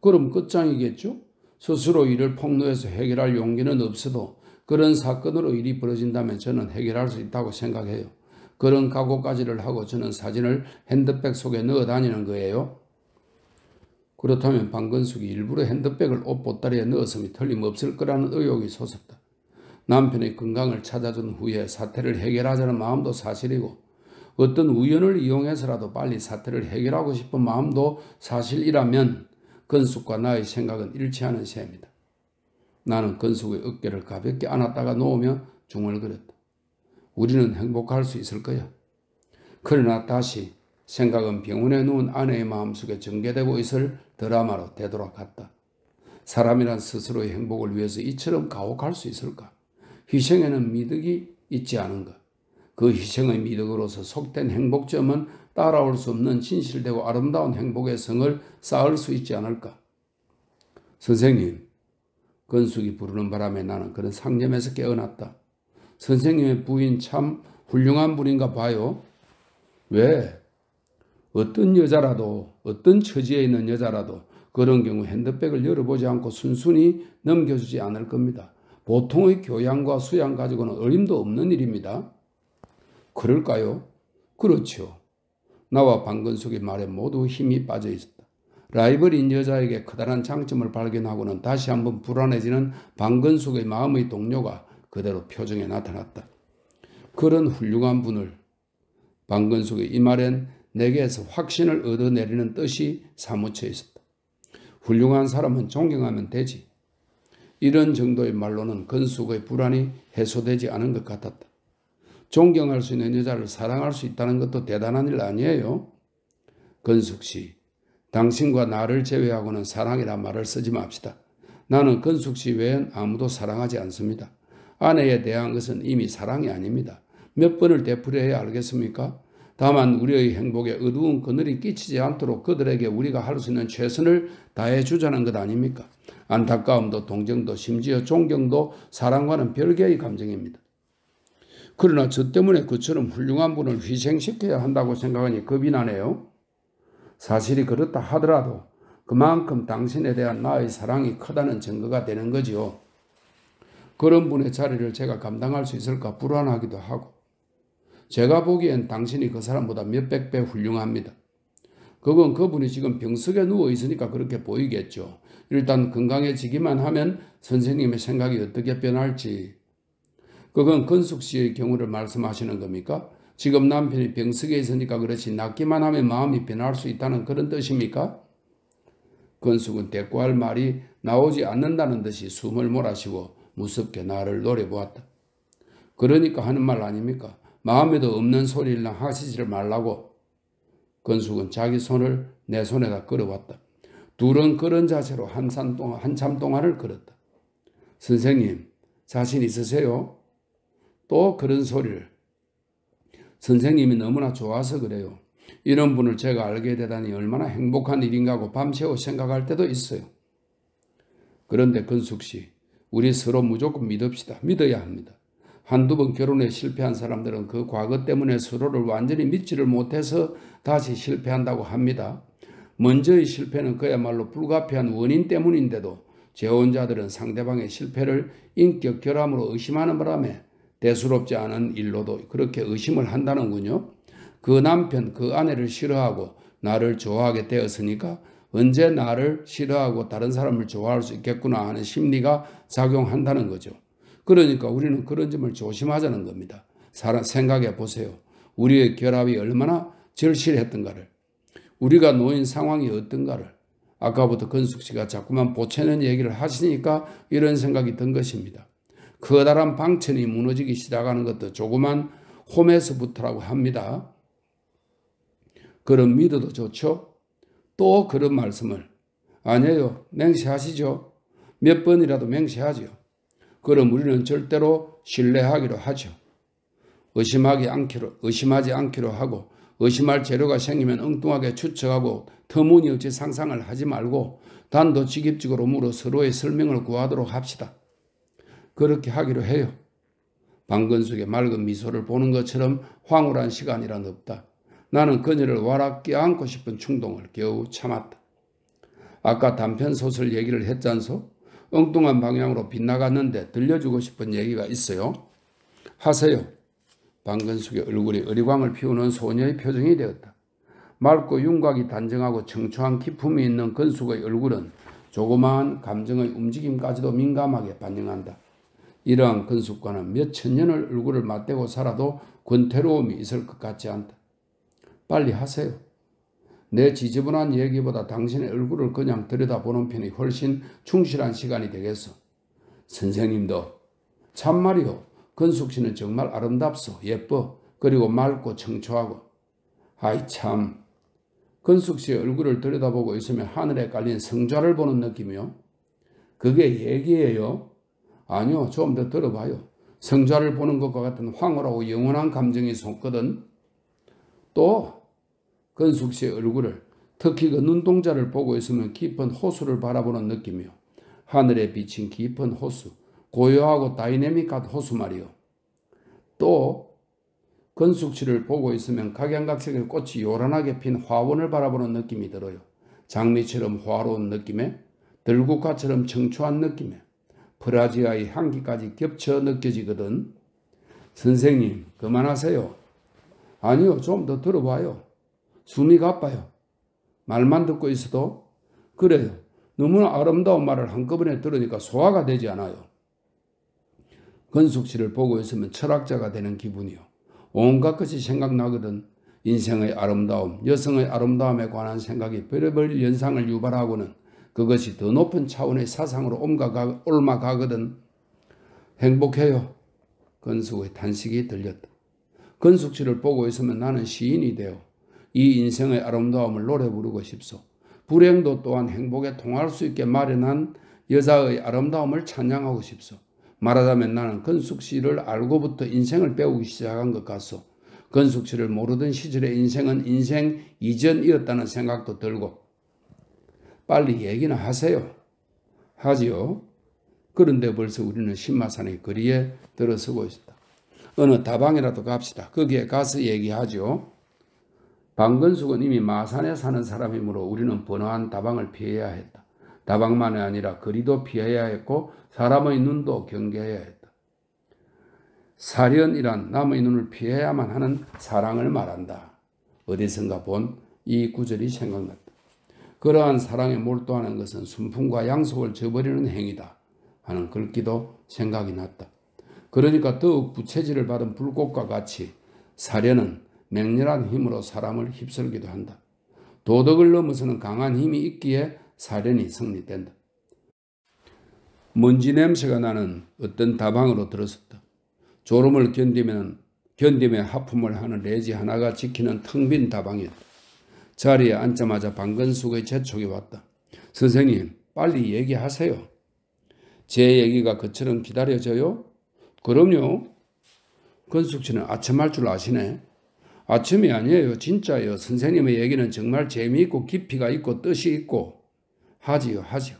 그럼 끝장이겠죠? 스스로 이를 폭로해서 해결할 용기는 없어도 그런 사건으로 일이 벌어진다면 저는 해결할 수 있다고 생각해요. 그런 각오까지를 하고 저는 사진을 핸드백 속에 넣어 다니는 거예요. 그렇다면 방건숙이 일부러 핸드백을 옷 보따리에 넣었음이 틀림없을 거라는 의혹이 솟았다. 남편의 건강을 찾아준 후에 사태를 해결하자는 마음도 사실이고 어떤 우연을 이용해서라도 빨리 사태를 해결하고 싶은 마음도 사실이라면 건숙과 나의 생각은 일치하는 셈이다. 나는 건숙의 어깨를 가볍게 안았다가 놓으며 중얼거렸다. 우리는 행복할 수 있을 거야. 그러나 다시 생각은 병원에 누운 아내의 마음속에 전개되고 있을 드라마로 되돌아갔다. 사람이란 스스로의 행복을 위해서 이처럼 가혹할 수 있을까? 희생에는 미덕이 있지 않은가? 그 희생의 미덕으로서 속된 행복점은 따라올 수 없는 진실되고 아름다운 행복의 성을 쌓을 수 있지 않을까? 선생님, 건숙이 부르는 바람에 나는 그런 상념에서 깨어났다. 선생님의 부인 참 훌륭한 분인가 봐요. 왜? 어떤 여자라도 어떤 처지에 있는 여자라도 그런 경우 핸드백을 열어보지 않고 순순히 넘겨주지 않을 겁니다. 보통의 교양과 수양 가지고는 어림도 없는 일입니다. 그럴까요? 그렇죠. 나와 방근숙의 말에 모두 힘이 빠져 있었다. 라이벌인 여자에게 커다란 장점을 발견하고는 다시 한번 불안해지는 방근숙의 마음의 동료가 그대로 표정에 나타났다. 그런 훌륭한 분을 방근숙의 이 말엔 내게서 확신을 얻어내리는 뜻이 사무쳐 있었다. 훌륭한 사람은 존경하면 되지. 이런 정도의 말로는 건숙의 불안이 해소되지 않은 것 같았다. 존경할 수 있는 여자를 사랑할 수 있다는 것도 대단한 일 아니에요? 건숙 씨, 당신과 나를 제외하고는 사랑이란 말을 쓰지 맙시다. 나는 건숙 씨 외엔 아무도 사랑하지 않습니다. 아내에 대한 것은 이미 사랑이 아닙니다. 몇 번을 되풀이해야 알겠습니까? 다만 우리의 행복에 어두운 그늘이 끼치지 않도록 그들에게 우리가 할 수 있는 최선을 다해 주자는 것 아닙니까? 안타까움도 동정도 심지어 존경도 사랑과는 별개의 감정입니다. 그러나 저 때문에 그처럼 훌륭한 분을 희생시켜야 한다고 생각하니 겁이 나네요. 사실이 그렇다 하더라도 그만큼 당신에 대한 나의 사랑이 크다는 증거가 되는 거지요. 그런 분의 자리를 제가 감당할 수 있을까 불안하기도 하고 제가 보기엔 당신이 그 사람보다 몇백 배 훌륭합니다. 그건 그분이 지금 병석에 누워 있으니까 그렇게 보이겠죠. 일단 건강해지기만 하면 선생님의 생각이 어떻게 변할지. 그건 건숙 씨의 경우를 말씀하시는 겁니까? 지금 남편이 병석에 있으니까 그렇지 낫기만 하면 마음이 변할 수 있다는 그런 뜻입니까? 건숙은 대꾸할 말이 나오지 않는다는 듯이 숨을 몰아쉬고 무섭게 나를 노려보았다. 그러니까 하는 말 아닙니까? 마음에도 없는 소리를 하시지를 말라고 건숙은 자기 손을 내 손에다 끌어왔다. 둘은 그런 자세로 한참 동안, 한참 동안을 걸었다. 선생님, 자신 있으세요? 또 그런 소리를. 선생님이 너무나 좋아서 그래요. 이런 분을 제가 알게 되다니 얼마나 행복한 일인가 고 밤새워 생각할 때도 있어요. 그런데 근숙 씨, 우리 서로 무조건 믿읍시다. 믿어야 합니다. 한두 번 결혼에 실패한 사람들은 그 과거 때문에 서로를 완전히 믿지를 못해서 다시 실패한다고 합니다. 먼저의 실패는 그야말로 불가피한 원인 때문인데도 재혼자들은 상대방의 실패를 인격 결함으로 의심하는 바람에 대수롭지 않은 일로도 그렇게 의심을 한다는군요. 그 남편, 그 아내를 싫어하고 나를 좋아하게 되었으니까 언제 나를 싫어하고 다른 사람을 좋아할 수 있겠구나 하는 심리가 작용한다는 거죠. 그러니까 우리는 그런 점을 조심하자는 겁니다. 사람 생각해 보세요. 우리의 결합이 얼마나 절실했던가를, 우리가 놓인 상황이 어떤가를, 아까부터 건숙 씨가 자꾸만 보채는 얘기를 하시니까 이런 생각이 든 것입니다. 커다란 방천이 무너지기 시작하는 것도 조그만 홈에서부터라고 합니다. 그런 믿어도 좋죠? 또 그런 말씀을. 아니에요. 맹세하시죠? 몇 번이라도 맹세하죠. 그럼 우리는 절대로 신뢰하기로 하죠. 의심하기 않기로, 의심하지 않기로 하고 의심할 재료가 생기면 엉뚱하게 추측하고 터무니없이 상상을 하지 말고 단도직입적으로 물어 서로의 설명을 구하도록 합시다. 그렇게 하기로 해요. 방건숙의 맑은 미소를 보는 것처럼 황홀한 시간이란 없다. 나는 그녀를 와락 껴안고 싶은 충동을 겨우 참았다. 아까 단편 소설 얘기를 했잖소? 엉뚱한 방향으로 빗나갔는데 들려주고 싶은 얘기가 있어요. 하세요. 방근숙의 얼굴이 어리광을 피우는 소녀의 표정이 되었다. 맑고 윤곽이 단정하고 청초한 기품이 있는 근숙의 얼굴은 조그마한 감정의 움직임까지도 민감하게 반영한다. 이러한 근숙과는 몇 천 년을 얼굴을 맞대고 살아도 권태로움이 있을 것 같지 않다. 빨리 하세요. 내 지저분한 얘기보다 당신의 얼굴을 그냥 들여다보는 편이 훨씬 충실한 시간이 되겠어. 선생님도 참말이요. 건숙 씨는 정말 아름답소. 예뻐. 그리고 맑고 청초하고. 아이 참. 건숙 씨의 얼굴을 들여다보고 있으면 하늘에 깔린 성좌를 보는 느낌이요. 그게 얘기예요? 아니요. 좀 더 들어봐요. 성좌를 보는 것과 같은 황홀하고 영원한 감정이 속거든. 또 건숙 씨의 얼굴을 특히 그 눈동자를 보고 있으면 깊은 호수를 바라보는 느낌이요. 하늘에 비친 깊은 호수, 고요하고 다이내믹한 호수 말이요. 또 건숙 씨를 보고 있으면 각양각색의 꽃이 요란하게 핀 화원을 바라보는 느낌이 들어요. 장미처럼 화로운 느낌에 들국화처럼 청초한 느낌에 브라지아의 향기까지 겹쳐 느껴지거든. 선생님 그만하세요. 아니요 좀 더 들어봐요. 숨이 가빠요. 말만 듣고 있어도 그래요. 너무나 아름다운 말을 한꺼번에 들으니까 소화가 되지 않아요. 건숙 씨를 보고 있으면 철학자가 되는 기분이요. 온갖 것이 생각나거든 인생의 아름다움, 여성의 아름다움에 관한 생각이 별의별 연상을 유발하고는 그것이 더 높은 차원의 사상으로 옮가가, 올라가거든 행복해요. 건숙의 탄식이 들렸다. 건숙 씨를 보고 있으면 나는 시인이 되어 이 인생의 아름다움을 노래 부르고 싶소. 불행도 또한 행복에 통할 수 있게 마련한 여자의 아름다움을 찬양하고 싶소. 말하자면 나는 건숙 씨를 알고부터 인생을 배우기 시작한 것 같소. 건숙 씨를 모르던 시절의 인생은 인생 이전이었다는 생각도 들고 빨리 얘기나 하세요. 하지요. 그런데 벌써 우리는 신마산의 거리에 들어서고 있다. 어느 다방이라도 갑시다. 거기에 가서 얘기하죠. 방건숙은 이미 마산에 사는 사람이므로 우리는 번화한 다방을 피해야 했다. 다방만이 아니라 거리도 피해야 했고 사람의 눈도 경계해야 했다. 사련이란 남의 눈을 피해야만 하는 사랑을 말한다. 어디선가 본 이 구절이 생각났다. 그러한 사랑에 몰두하는 것은 순풍과 양속을 저버리는 행위다 하는 글귀도 생각이 났다. 그러니까 더욱 부채질을 받은 불꽃과 같이 사련은 맹렬한 힘으로 사람을 휩쓸기도 한다. 도덕을 넘어서는 강한 힘이 있기에 사련이 성립된다. 먼지 냄새가 나는 어떤 다방으로 들었었다. 졸음을 견디면 견디며 하품을 하는 레지 하나가 지키는 텅 빈 다방이었다. 자리에 앉자마자 방근숙의 재촉이 왔다. 선생님 빨리 얘기하세요. 제 얘기가 그처럼 기다려져요? 그럼요. 건숙씨는 아첨할 줄 아시네. 아침이 아니에요. 진짜요 선생님의 얘기는 정말 재미있고 깊이가 있고 뜻이 있고 하지요. 하지요.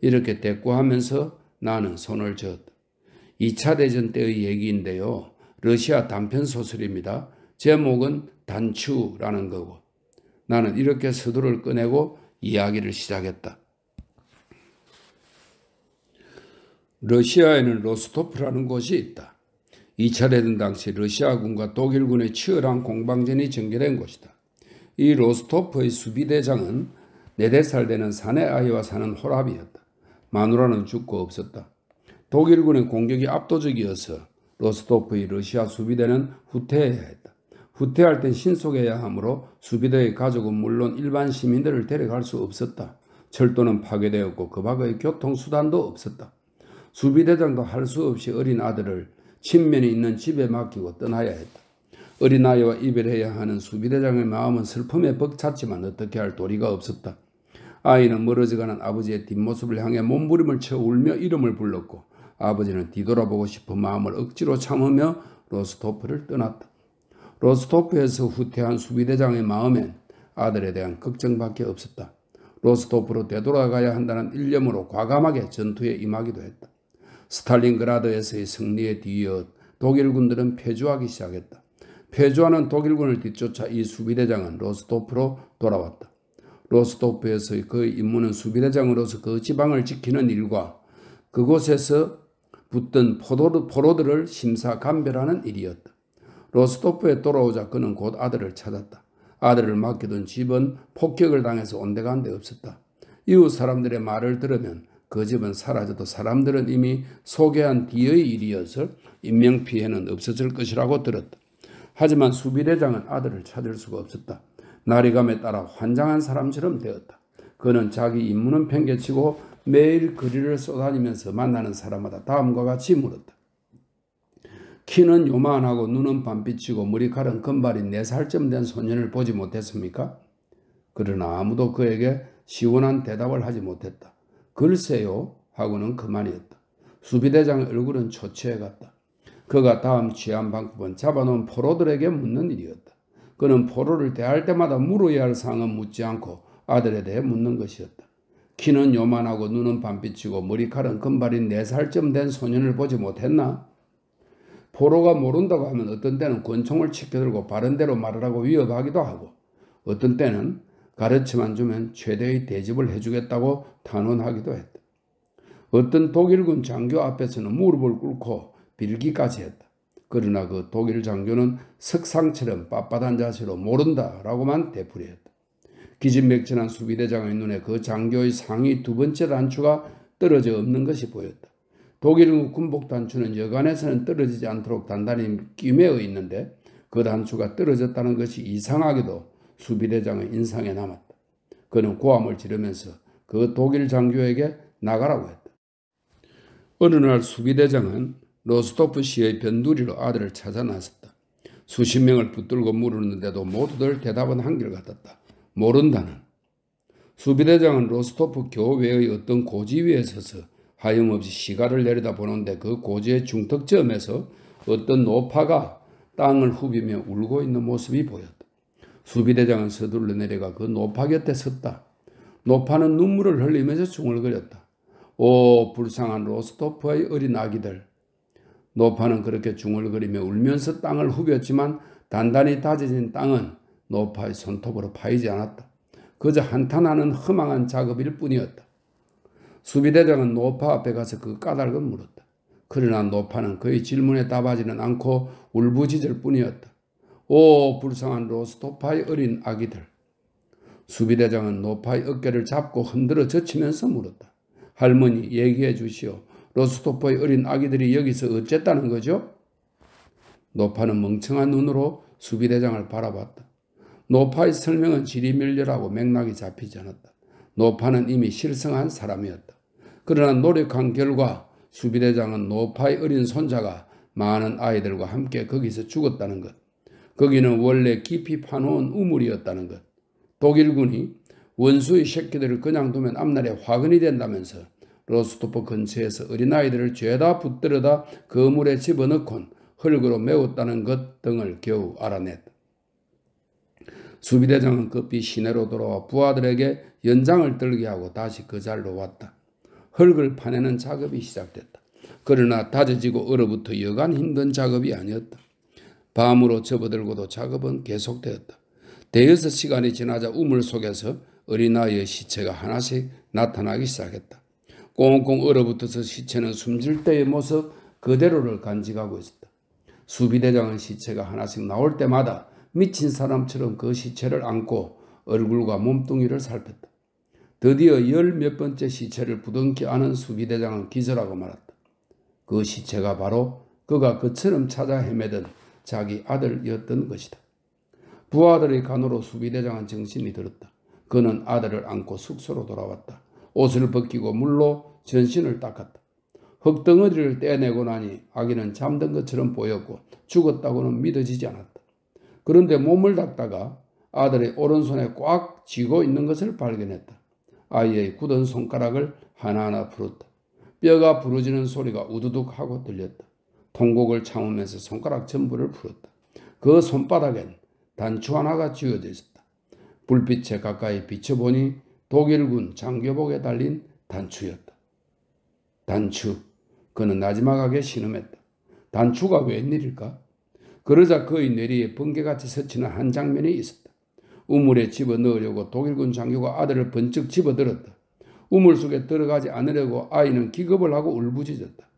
이렇게 대꾸하면서 나는 손을 저었다 2차 대전 때의 얘기인데요. 러시아 단편 소설입니다. 제목은 단추라는 거고 나는 이렇게 서두를 꺼내고 이야기를 시작했다. 러시아에는 로스토프라는 곳이 있다. 2차 대전 당시 러시아군과 독일군의 치열한 공방전이 전개된 것이다이 로스토프의 수비대장은 4대살 되는 사내 아이와 사는 호랍이었다. 마누라는 죽고 없었다. 독일군의 공격이 압도적이어서 로스토프의 러시아 수비대는 후퇴해야 했다. 후퇴할 땐 신속해야 하므로 수비대의 가족은 물론 일반 시민들을 데려갈 수 없었다. 철도는 파괴되었고 그 밖의 교통수단도 없었다. 수비대장도 할 수 없이 어린 아들을 친면이 있는 집에 맡기고 떠나야 했다. 어린아이와 이별해야 하는 수비대장의 마음은 슬픔에 벅찼지만 어떻게 할 도리가 없었다. 아이는 멀어져가는 아버지의 뒷모습을 향해 몸부림을 쳐 울며 이름을 불렀고 아버지는 뒤돌아보고 싶은 마음을 억지로 참으며 로스토프를 떠났다. 로스토프에서 후퇴한 수비대장의 마음엔 아들에 대한 걱정밖에 없었다. 로스토프로 되돌아가야 한다는 일념으로 과감하게 전투에 임하기도 했다. 스탈린그라드에서의 승리에 뒤이어 독일군들은 폐주하기 시작했다. 패주하는 독일군을 뒤쫓아 이 수비대장은 로스토프로 돌아왔다. 로스토프에서의 그 임무는 수비대장으로서 그 지방을 지키는 일과 그곳에서 붙던 포도, 포로들을 심사감별하는 일이었다. 로스토프에 돌아오자 그는 곧 아들을 찾았다. 아들을 맡겨둔 집은 폭격을 당해서 온데간데 없었다. 이웃 사람들의 말을 들으면 그 집은 사라져도 사람들은 이미 소개한 뒤의 일이었을 인명피해는 없었을 것이라고 들었다. 하지만 수비대장은 아들을 찾을 수가 없었다. 나리감에 따라 환장한 사람처럼 되었다. 그는 자기 임무는 팽개치고 매일 그리를 쏘다니면서 만나는 사람마다 다음과 같이 물었다. 키는 요만하고 눈은 반빛이고 머리카락은 금발인 4살쯤 된 소년을 보지 못했습니까? 그러나 아무도 그에게 시원한 대답을 하지 못했다. 글쎄요 하고는 그만이었다. 수비대장 얼굴은 초췌해 갔다. 그가 다음 취한 방법은 잡아놓은 포로들에게 묻는 일이었다. 그는 포로를 대할 때마다 물어야 할 사항은 묻지 않고 아들에 대해 묻는 것이었다. 키는 요만하고 눈은 반빛이고 머리칼은 금발인 4살쯤 된 소년을 보지 못했나? 포로가 모른다고 하면 어떤 때는 권총을 치켜들고 바른대로 말하라고 위협하기도 하고 어떤 때는 가르침만 주면 최대의 대접을 해주겠다고 단언하기도 했다. 어떤 독일군 장교 앞에서는 무릎을 꿇고 빌기까지 했다. 그러나 그 독일 장교는 석상처럼 빳빳한 자세로 모른다라고만 되풀이했다. 기진맥진한 수비대장의 눈에 그 장교의 상위두 번째 단추가 떨어져 없는 것이 보였다. 독일군 군복 단추는 여간에서는 떨어지지 않도록 단단히 끼매어 있는데 그 단추가 떨어졌다는 것이 이상하기도 수비대장의 인상에 남았다. 그는 고함을 지르면서 그 독일 장교에게 나가라고 했다. 어느 날 수비대장은 로스토프 씨의 변두리로 아들을 찾아 나섰다. 수십 명을 붙들고 물었는데도 모두들 대답은 한결같았다. 모른다는. 수비대장은 로스토프 교회의 어떤 고지 위에 서서 하염없이 시가를 내려다보는데 그 고지의 중턱점에서 어떤 노파가 땅을 후비며 울고 있는 모습이 보였다. 수비대장은 서둘러 내려가 그 노파 곁에 섰다. 노파는 눈물을 흘리면서 중얼거렸다. 오 불쌍한 로스토프의 어린 아기들. 노파는 그렇게 중얼거리며 울면서 땅을 후볐지만 단단히 다져진 땅은 노파의 손톱으로 파이지 않았다. 그저 한탄하는 허망한 작업일 뿐이었다. 수비대장은 노파 앞에 가서 그 까닭을 물었다. 그러나 노파는 그의 질문에 답하지는 않고 울부짖을 뿐이었다. 오 불쌍한 로스토파의 어린 아기들. 수비대장은 노파의 어깨를 잡고 흔들어 젖히면서 물었다. 할머니 얘기해 주시오. 로스토파의 어린 아기들이 여기서 어쨌다는 거죠? 노파는 멍청한 눈으로 수비대장을 바라봤다. 노파의 설명은 지리밀렬하고 맥락이 잡히지 않았다. 노파는 이미 실성한 사람이었다. 그러나 노력한 결과 수비대장은 노파의 어린 손자가 많은 아이들과 함께 거기서 죽었다는 것. 거기는 원래 깊이 파놓은 우물이었다는 것. 독일군이 원수의 새끼들을 그냥 두면 앞날에 화근이 된다면서 로스토프 근처에서 어린아이들을 죄다 붙들어다 그물에 집어넣곤 흙으로 메웠다는 것 등을 겨우 알아냈다. 수비대장은 급히 시내로 돌아와 부하들에게 연장을 떨게 하고 다시 그 자리로 왔다. 흙을 파내는 작업이 시작됐다. 그러나 다져지고 얼어붙어 여간 힘든 작업이 아니었다. 밤으로 접어들고도 작업은 계속되었다. 대여섯 시간이 지나자 우물 속에서 어린아이의 시체가 하나씩 나타나기 시작했다. 꽁꽁 얼어붙어서 시체는 숨질 때의 모습 그대로를 간직하고 있었다. 수비대장은 시체가 하나씩 나올 때마다 미친 사람처럼 그 시체를 안고 얼굴과 몸뚱이를 살폈다. 드디어 열 몇 번째 시체를 부둥켜 안은 수비대장은 기절하고 말았다. 그 시체가 바로 그가 그처럼 찾아 헤매던 자기 아들이었던 것이다. 부하들의 간호로 수비대장한 정신이 들었다. 그는 아들을 안고 숙소로 돌아왔다. 옷을 벗기고 물로 전신을 닦았다. 흙덩어리를 떼내고 나니 아기는 잠든 것처럼 보였고 죽었다고는 믿어지지 않았다. 그런데 몸을 닦다가 아들의 오른손에 꽉 쥐고 있는 것을 발견했다. 아이의 굳은 손가락을 하나하나 풀었다. 뼈가 부러지는 소리가 우두둑 하고 들렸다. 통곡을 참으면서 손가락 전부를 풀었다. 그 손바닥엔 단추 하나가 쥐어져 있었다. 불빛에 가까이 비춰보니 독일군 장교복에 달린 단추였다. 단추. 그는 나지막하게 신음했다. 단추가 웬일일까? 그러자 그의 뇌리에 번개같이 스치는 한 장면이 있었다. 우물에 집어넣으려고 독일군 장교가 아들을 번쩍 집어들었다. 우물 속에 들어가지 않으려고 아이는 기겁을 하고 울부짖었다.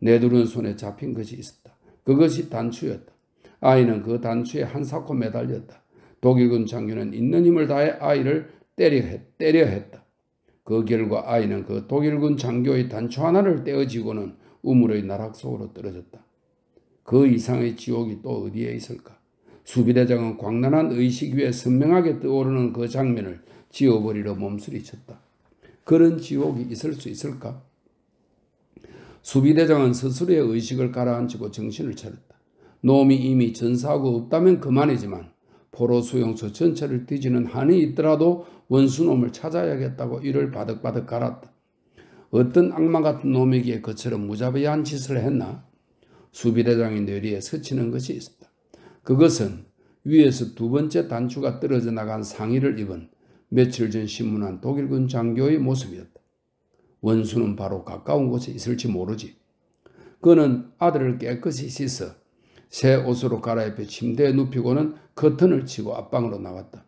내두른 손에 잡힌 것이 있었다. 그것이 단추였다. 아이는 그 단추에 한사코 매달렸다. 독일군 장교는 있는 힘을 다해 아이를 때려, 때려 했다. 그 결과 아이는 그 독일군 장교의 단추 하나를 떼어지고는 우물의 나락 속으로 떨어졌다. 그 이상의 지옥이 또 어디에 있을까? 수비대장은 광란한 의식 위에 선명하게 떠오르는 그 장면을 지워버리려 몸소리쳤다. 그런 지옥이 있을 수 있을까? 수비대장은 스스로의 의식을 가라앉히고 정신을 차렸다. 놈이 이미 전사하고 없다면 그만이지만 포로 수용소 전체를 뒤지는 한이 있더라도 원수놈을 찾아야겠다고 이를 바득바득 갈았다. 어떤 악마 같은 놈에 그처럼 무자비한 짓을 했나? 수비대장의 뇌리에 스치는 것이 있었다. 그것은 위에서 두 번째 단추가 떨어져 나간 상의를 입은 며칠 전 신문한 독일군 장교의 모습이었다. 원수는 바로 가까운 곳에 있을지 모르지. 그는 아들을 깨끗이 씻어 새 옷으로 갈아입혀 침대에 눕히고는 커튼을 치고 앞방으로 나왔다.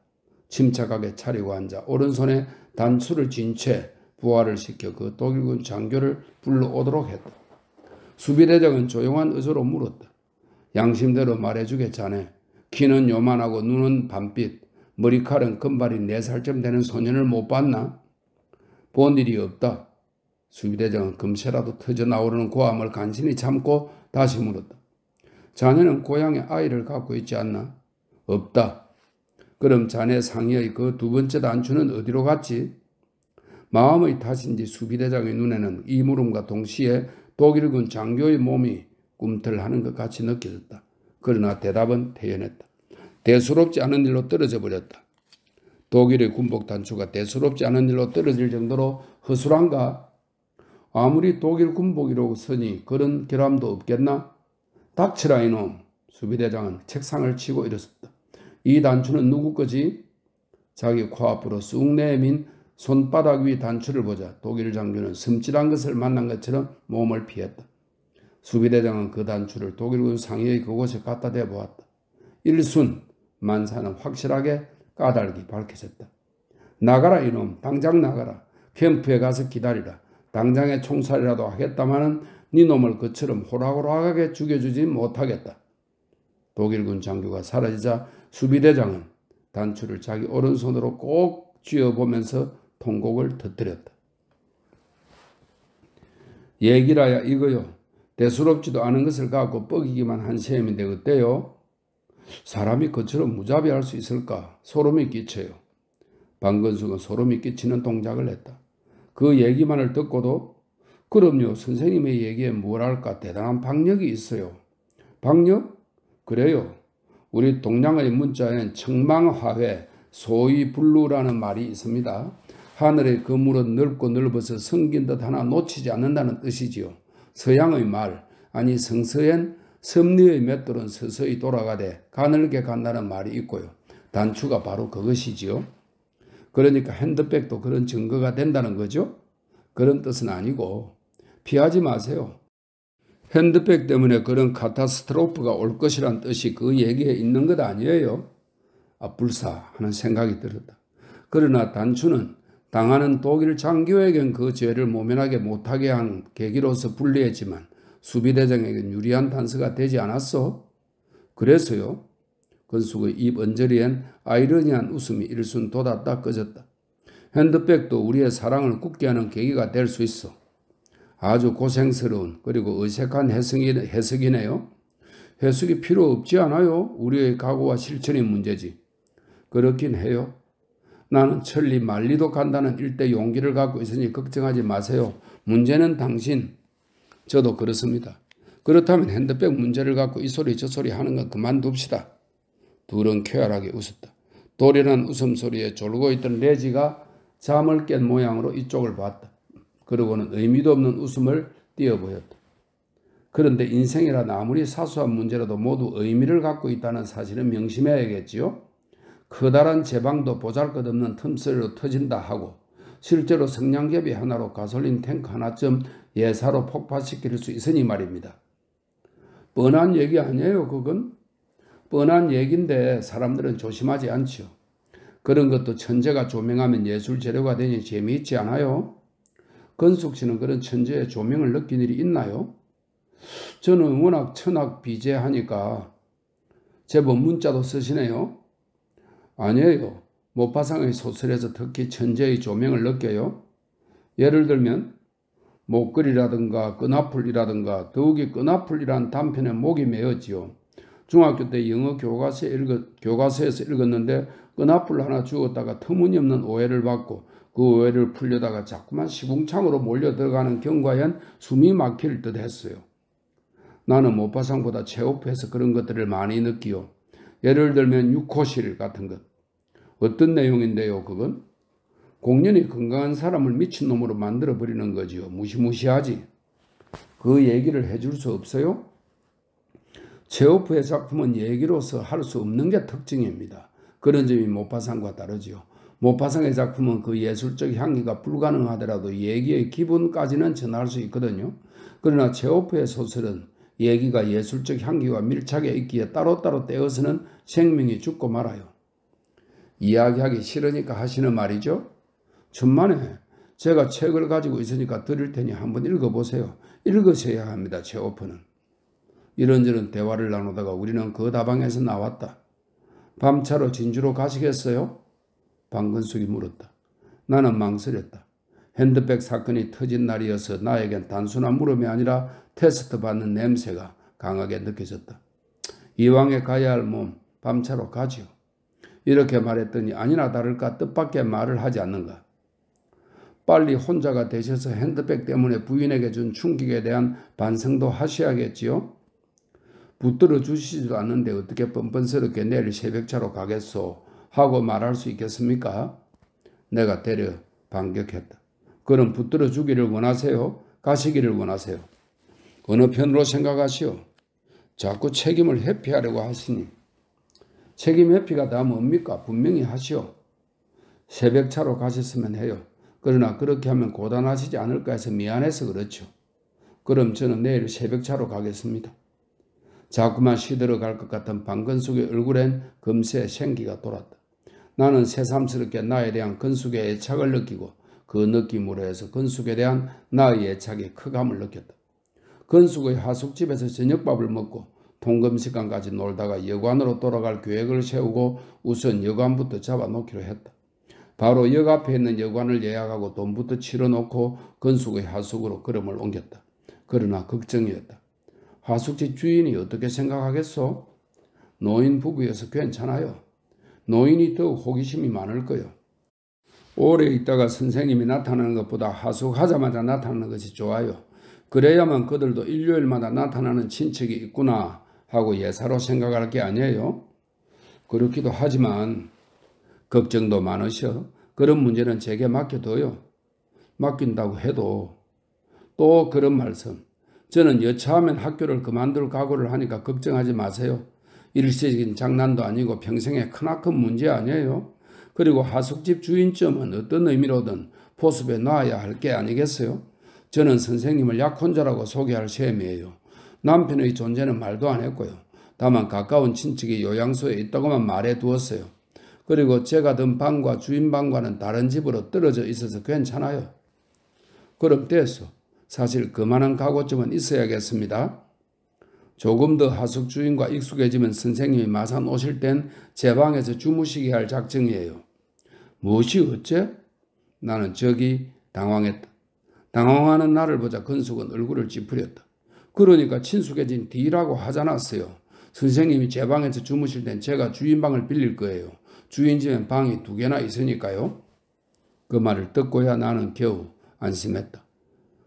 침착하게 차리고 앉아 오른손에 단추를 쥔 채 부하를 시켜 그 독일군 장교를 불러오도록 했다. 수비대장은 조용한 의조로 물었다. 양심대로 말해주게 자네. 키는 요만하고 눈은 밤빛, 머리칼은 금발이네살쯤 되는 소년을 못 봤나? 본 일이 없다. 수비대장은 금세라도 터져 나오려는 고함을 간신히 참고 다시 물었다. 자네는 고향에 아이를 갖고 있지 않나? 없다. 그럼 자네 상의의 그 두 번째 단추는 어디로 갔지? 마음의 탓인지 수비대장의 눈에는 이 물음과 동시에 독일군 장교의 몸이 꿈틀하는 것 같이 느껴졌다. 그러나 대답은 태연했다. 대수롭지 않은 일로 떨어져 버렸다. 독일의 군복 단추가 대수롭지 않은 일로 떨어질 정도로 허술한가? 아무리 독일 군복이라고 서니 그런 결함도 없겠나? 닥치라 이놈. 수비대장은 책상을 치고 일었습다이 단추는 누구 거지? 자기 코앞으로 쑥 내민 손바닥 위 단추를 보자 독일 장교는 섬찟한 것을 만난 것처럼 몸을 피했다. 수비대장은 그 단추를 독일군 상의의 그곳에 갖다 대보았다. 일순 만사는 확실하게 까닭이 밝혀졌다. 나가라 이놈 당장 나가라. 캠프에 가서 기다리라. 당장에 총살이라도 하겠다마는 네 놈을 그처럼 호락호락하게 죽여주지 못하겠다. 독일군 장교가 사라지자 수비대장은 단추를 자기 오른손으로 꼭 쥐어보면서 통곡을 터뜨렸다. 얘기라야 이거요. 대수롭지도 않은 것을 갖고 뻐기기만 한 셈인데 그때요. 사람이 그처럼 무자비할 수 있을까? 소름이 끼쳐요. 방건숙은 소름이 끼치는 동작을 했다. 그 얘기만을 듣고도 그럼요 선생님의 얘기에 뭐랄까 대단한 박력이 있어요. 박력? 그래요. 우리 동양의 문자에는 청망화회 소위불루라는 말이 있습니다. 하늘의 그물은 넓고 넓어서 성긴 듯 하나 놓치지 않는다는 뜻이지요. 서양의 말 아니 성서엔 섭리의 맷돌은 서서히 돌아가되 가늘게 간다는 말이 있고요. 단추가 바로 그것이지요. 그러니까 핸드백도 그런 증거가 된다는 거죠. 그런 뜻은 아니고 피하지 마세요. 핸드백 때문에 그런 카타스트로프가 올 것이란 뜻이 그 얘기에 있는 것 아니에요. 아, 불사 하는 생각이 들었다. 그러나 단추는 당하는 독일 장교에겐 그 죄를 모면하게 못하게 한 계기로서 불리했지만 수비대장에겐 유리한 단서가 되지 않았어. 그래서요. 건숙의 입 언저리엔 아이러니한 웃음이 일순 돋았다 꺼졌다. 핸드백도 우리의 사랑을 굳게 하는 계기가 될 수 있어. 아주 고생스러운 그리고 어색한 해석이, 네요 해석이 필요 없지 않아요. 우리의 각오와 실천이 문제지. 그렇긴 해요. 나는 천리 만리도 간다는 일대 용기를 갖고 있으니 걱정하지 마세요. 문제는 당신. 저도 그렇습니다. 그렇다면 핸드백 문제를 갖고 이 소리 저 소리 하는 건 그만둡시다. 둘은 쾌활하게 웃었다. 도이란 웃음소리에 졸고 있던 레지가 잠을 깬 모양으로 이쪽을 봤다. 그러고는 의미도 없는 웃음을 띄어 보였다. 그런데 인생이란 아무리 사소한 문제라도 모두 의미를 갖고 있다는 사실은 명심해야겠지요. 커다란 제방도 보잘것없는 틈새로 터진다 하고 실제로 성냥개비 하나로 가솔린 탱크 하나쯤 예사로 폭파시킬 수 있으니 말입니다. 뻔한 얘기 아니에요 그건? 뻔한 얘긴데 사람들은 조심하지 않지요. 그런 것도 천재가 조명하면 예술 재료가 되니 재미있지 않아요? 건숙 씨는 그런 천재의 조명을 느낀 일이 있나요? 저는 워낙 천학 비재하니까 제법 뭐 문자도 쓰시네요. 아니에요. 모파상의 소설에서 특히 천재의 조명을 느껴요. 예를 들면 목걸이라든가 끈아풀이라든가 더욱이 끈아풀이란 단편에 목이 메었지요. 중학교 때 영어 교과서 읽었, 교과서에서 읽었는데 끈앞을 하나 주었다가 터무니없는 오해를 받고 그 오해를 풀려다가 자꾸만 시궁창으로 몰려 들어가는 경과연 숨이 막힐 듯 했어요. 나는 모파상보다 체업해서 오 그런 것들을 많이 느끼요. 예를 들면 유코실 같은 것. 어떤 내용인데요, 그건? 공연이 건강한 사람을 미친놈으로 만들어버리는 거지요. 무시무시하지. 그 얘기를 해줄 수 없어요? 제오프의 작품은 얘기로서 할 수 없는 게 특징입니다. 그런 점이 모파상과 다르지요. 모파상의 작품은 그 예술적 향기가 불가능하더라도 얘기의 기분까지는 전할 수 있거든요. 그러나 제오프의 소설은 얘기가 예술적 향기와 밀착에 있기에 따로따로 떼어서는 생명이 죽고 말아요. 이야기하기 싫으니까 하시는 말이죠. 천만에 제가 책을 가지고 있으니까 드릴 테니 한번 읽어보세요. 읽으셔야 합니다. 제오프는. 이런저런 대화를 나누다가 우리는 그 다방에서 나왔다. 밤차로 진주로 가시겠어요? 방근숙이 물었다. 나는 망설였다. 핸드백 사건이 터진 날이어서 나에겐 단순한 물음이 아니라 테스트 받는 냄새가 강하게 느껴졌다. 이왕에 가야 할 몸, 밤차로 가지요. 이렇게 말했더니 아니나 다를까 뜻밖의 말을 하지 않는가. 빨리 혼자가 되셔서 핸드백 때문에 부인에게 준 충격에 대한 반성도 하셔야겠지요? 붙들어 주시지도 않는데 어떻게 뻔뻔스럽게 내일 새벽차로 가겠소 하고 말할 수 있겠습니까? 내가 데려 반격했다. 그럼 붙들어 주기를 원하세요? 가시기를 원하세요? 어느 편으로 생각하시오? 자꾸 책임을 회피하려고 하시니 책임 회피가 다 뭡니까? 분명히 하시오. 새벽차로 가셨으면 해요. 그러나 그렇게 하면 고단하시지 않을까 해서 미안해서 그렇죠. 그럼 저는 내일 새벽차로 가겠습니다. 자꾸만 시들어갈 것 같은 방근 속의 얼굴엔 금세 생기가 돌았다. 나는 새삼스럽게 나에 대한 근숙의 애착을 느끼고 그 느낌으로 해서 근숙에 대한 나의 애착의 크감을 느꼈다. 근숙의 하숙집에서 저녁밥을 먹고 통금시간까지 놀다가 여관으로 돌아갈 계획을 세우고 우선 여관부터 잡아놓기로 했다. 바로 역 앞에 있는 여관을 예약하고 돈부터 치러놓고 근숙의 하숙으로 걸음을 옮겼다. 그러나 걱정이었다. 하숙집 주인이 어떻게 생각하겠소? 노인 부부여서 괜찮아요. 노인이 더욱 호기심이 많을 거요. 오래 있다가 선생님이 나타나는 것보다 하숙하자마자 나타나는 것이 좋아요. 그래야만 그들도 일요일마다 나타나는 친척이 있구나 하고 예사로 생각할 게 아니에요. 그렇기도 하지만 걱정도 많으셔. 그런 문제는 제게 맡겨둬요. 맡긴다고 해도 또 그런 말씀. 저는 여차하면 학교를 그만둘 각오를 하니까 걱정하지 마세요. 일시적인 장난도 아니고 평생의 크나큰 문제 아니에요. 그리고 하숙집 주인점은 어떤 의미로든 보습에 놔야 할 게 아니겠어요? 저는 선생님을 약혼자라고 소개할 셈이에요. 남편의 존재는 말도 안 했고요. 다만 가까운 친척이 요양소에 있다고만 말해 두었어요. 그리고 제가 든 방과 주인 방과는 다른 집으로 떨어져 있어서 괜찮아요. 그럼 됐어. 사실 그만한 각오점은 있어야겠습니다. 조금 더 하숙주인과 익숙해지면 선생님이 마산 오실 땐 제 방에서 주무시게 할 작정이에요. 무엇이 어째? 나는 저기 당황했다. 당황하는 나를 보자 근숙은 얼굴을 찌푸렸다. 그러니까 친숙해진 D라고 하잖았어요. 선생님이 제 방에서 주무실 땐 제가 주인방을 빌릴 거예요. 주인집엔 방이 두 개나 있으니까요. 그 말을 듣고야 나는 겨우 안심했다.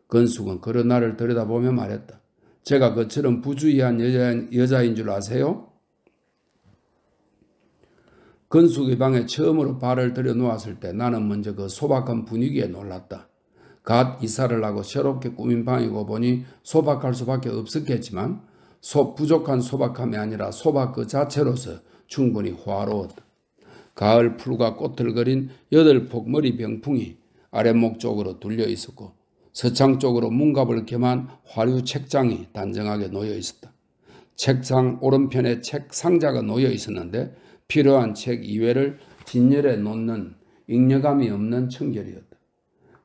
건숙은 그런 나를 들여다보며 말했다. 제가 그처럼 부주의한 여자인, 여자인 줄 아세요? 건숙이 방에 처음으로 발을 들여놓았을 때 나는 먼저 그 소박한 분위기에 놀랐다. 갓 이사를 하고 새롭게 꾸민 방이고 보니 소박할 수밖에 없었겠지만 소, 부족한 소박함이 아니라 소박 그 자체로서 충분히 화로웠다. 가을 풀과 꽃을 그린 여덟 폭 머리 병풍이 아랫목 쪽으로 둘려 있었고 서창 쪽으로 문갑을 겸한 화류 책장이 단정하게 놓여 있었다. 책상 오른편에 책 상자가 놓여 있었는데 필요한 책 이외를 진열해 놓는 익녀감이 없는 청결이었다.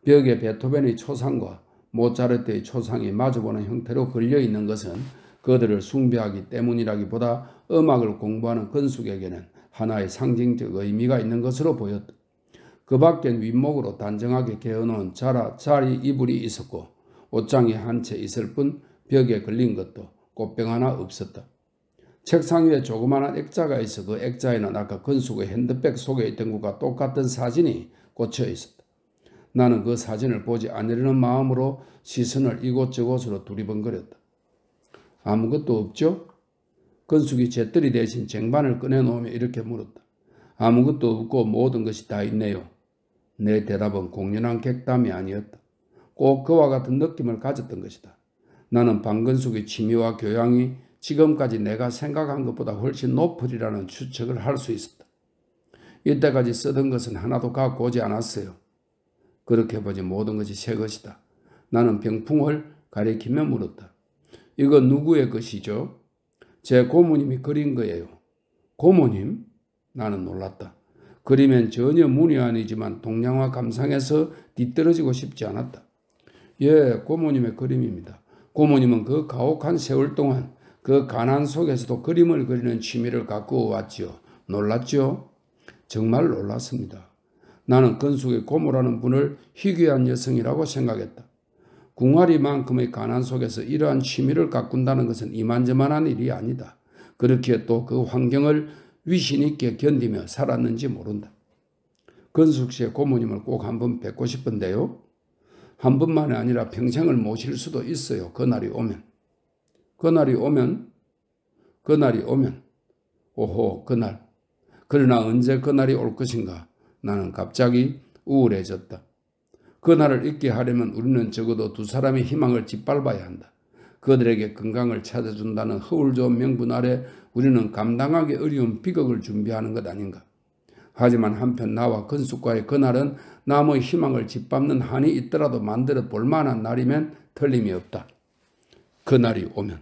벽에 베토벤의 초상과 모차르트의 초상이 마주보는 형태로 걸려 있는 것은 그들을 숭배하기 때문이라기보다 음악을 공부하는 근숙에게는 하나의 상징적 의미가 있는 것으로 보였다. 그 밖엔 윗목으로 단정하게 개어놓은 자라 자리 이불이 있었고 옷장이 한 채 있을 뿐 벽에 걸린 것도 꽃병 하나 없었다. 책상 위에 조그마한 액자가 있어 그 액자에는 아까 건수의 핸드백 속에 있던 것과 똑같은 사진이 꽂혀 있었다. 나는 그 사진을 보지 않으려는 마음으로 시선을 이곳저곳으로 두리번거렸다. 아무것도 없죠? 건숙이 재들이 대신 쟁반을 꺼내놓으며 이렇게 물었다. 아무것도 없고 모든 것이 다 있네요. 내 대답은 공연한 객담이 아니었다. 꼭 그와 같은 느낌을 가졌던 것이다. 나는 방근숙의 취미와 교양이 지금까지 내가 생각한 것보다 훨씬 높으리라는 추측을 할 수 있었다. 이때까지 쓰던 것은 하나도 갖고 오지 않았어요. 그렇게 보지 모든 것이 새 것이다. 나는 병풍을 가리키며 물었다. 이건 누구의 것이죠? 제 고모님이 그린 거예요. 고모님? 나는 놀랐다. 그림엔 전혀 문이 아니지만 동양화 감상에서 뒤떨어지고 싶지 않았다. 예, 고모님의 그림입니다. 고모님은 그 가혹한 세월 동안 그 가난 속에서도 그림을 그리는 취미를 갖고 왔지요. 놀랐죠? 정말 놀랐습니다. 나는 근숙의 고모라는 분을 희귀한 여성이라고 생각했다. 궁화리만큼의 가난 속에서 이러한 취미를 가꾼다는 것은 이만저만한 일이 아니다. 그렇기에 또 그 환경을 위신 있게 견디며 살았는지 모른다. 건숙 씨의 고모님을 꼭 한번 뵙고 싶은데요. 한 번만이 아니라 평생을 모실 수도 있어요. 그날이 오면. 그날이 오면, 그날이 오면, 오호, 그날. 그러나 언제 그날이 올 것인가? 나는 갑자기 우울해졌다. 그날을 잊게 하려면 우리는 적어도 두 사람의 희망을 짓밟아야 한다. 그들에게 건강을 찾아준다는 허울 좋은 명분 아래 우리는 감당하기 어려운 비극을 준비하는 것 아닌가. 하지만 한편 나와 건숙과의 그날은 남의 희망을 짓밟는 한이 있더라도 만들어 볼 만한 날이면 틀림이 없다. 그날이 오면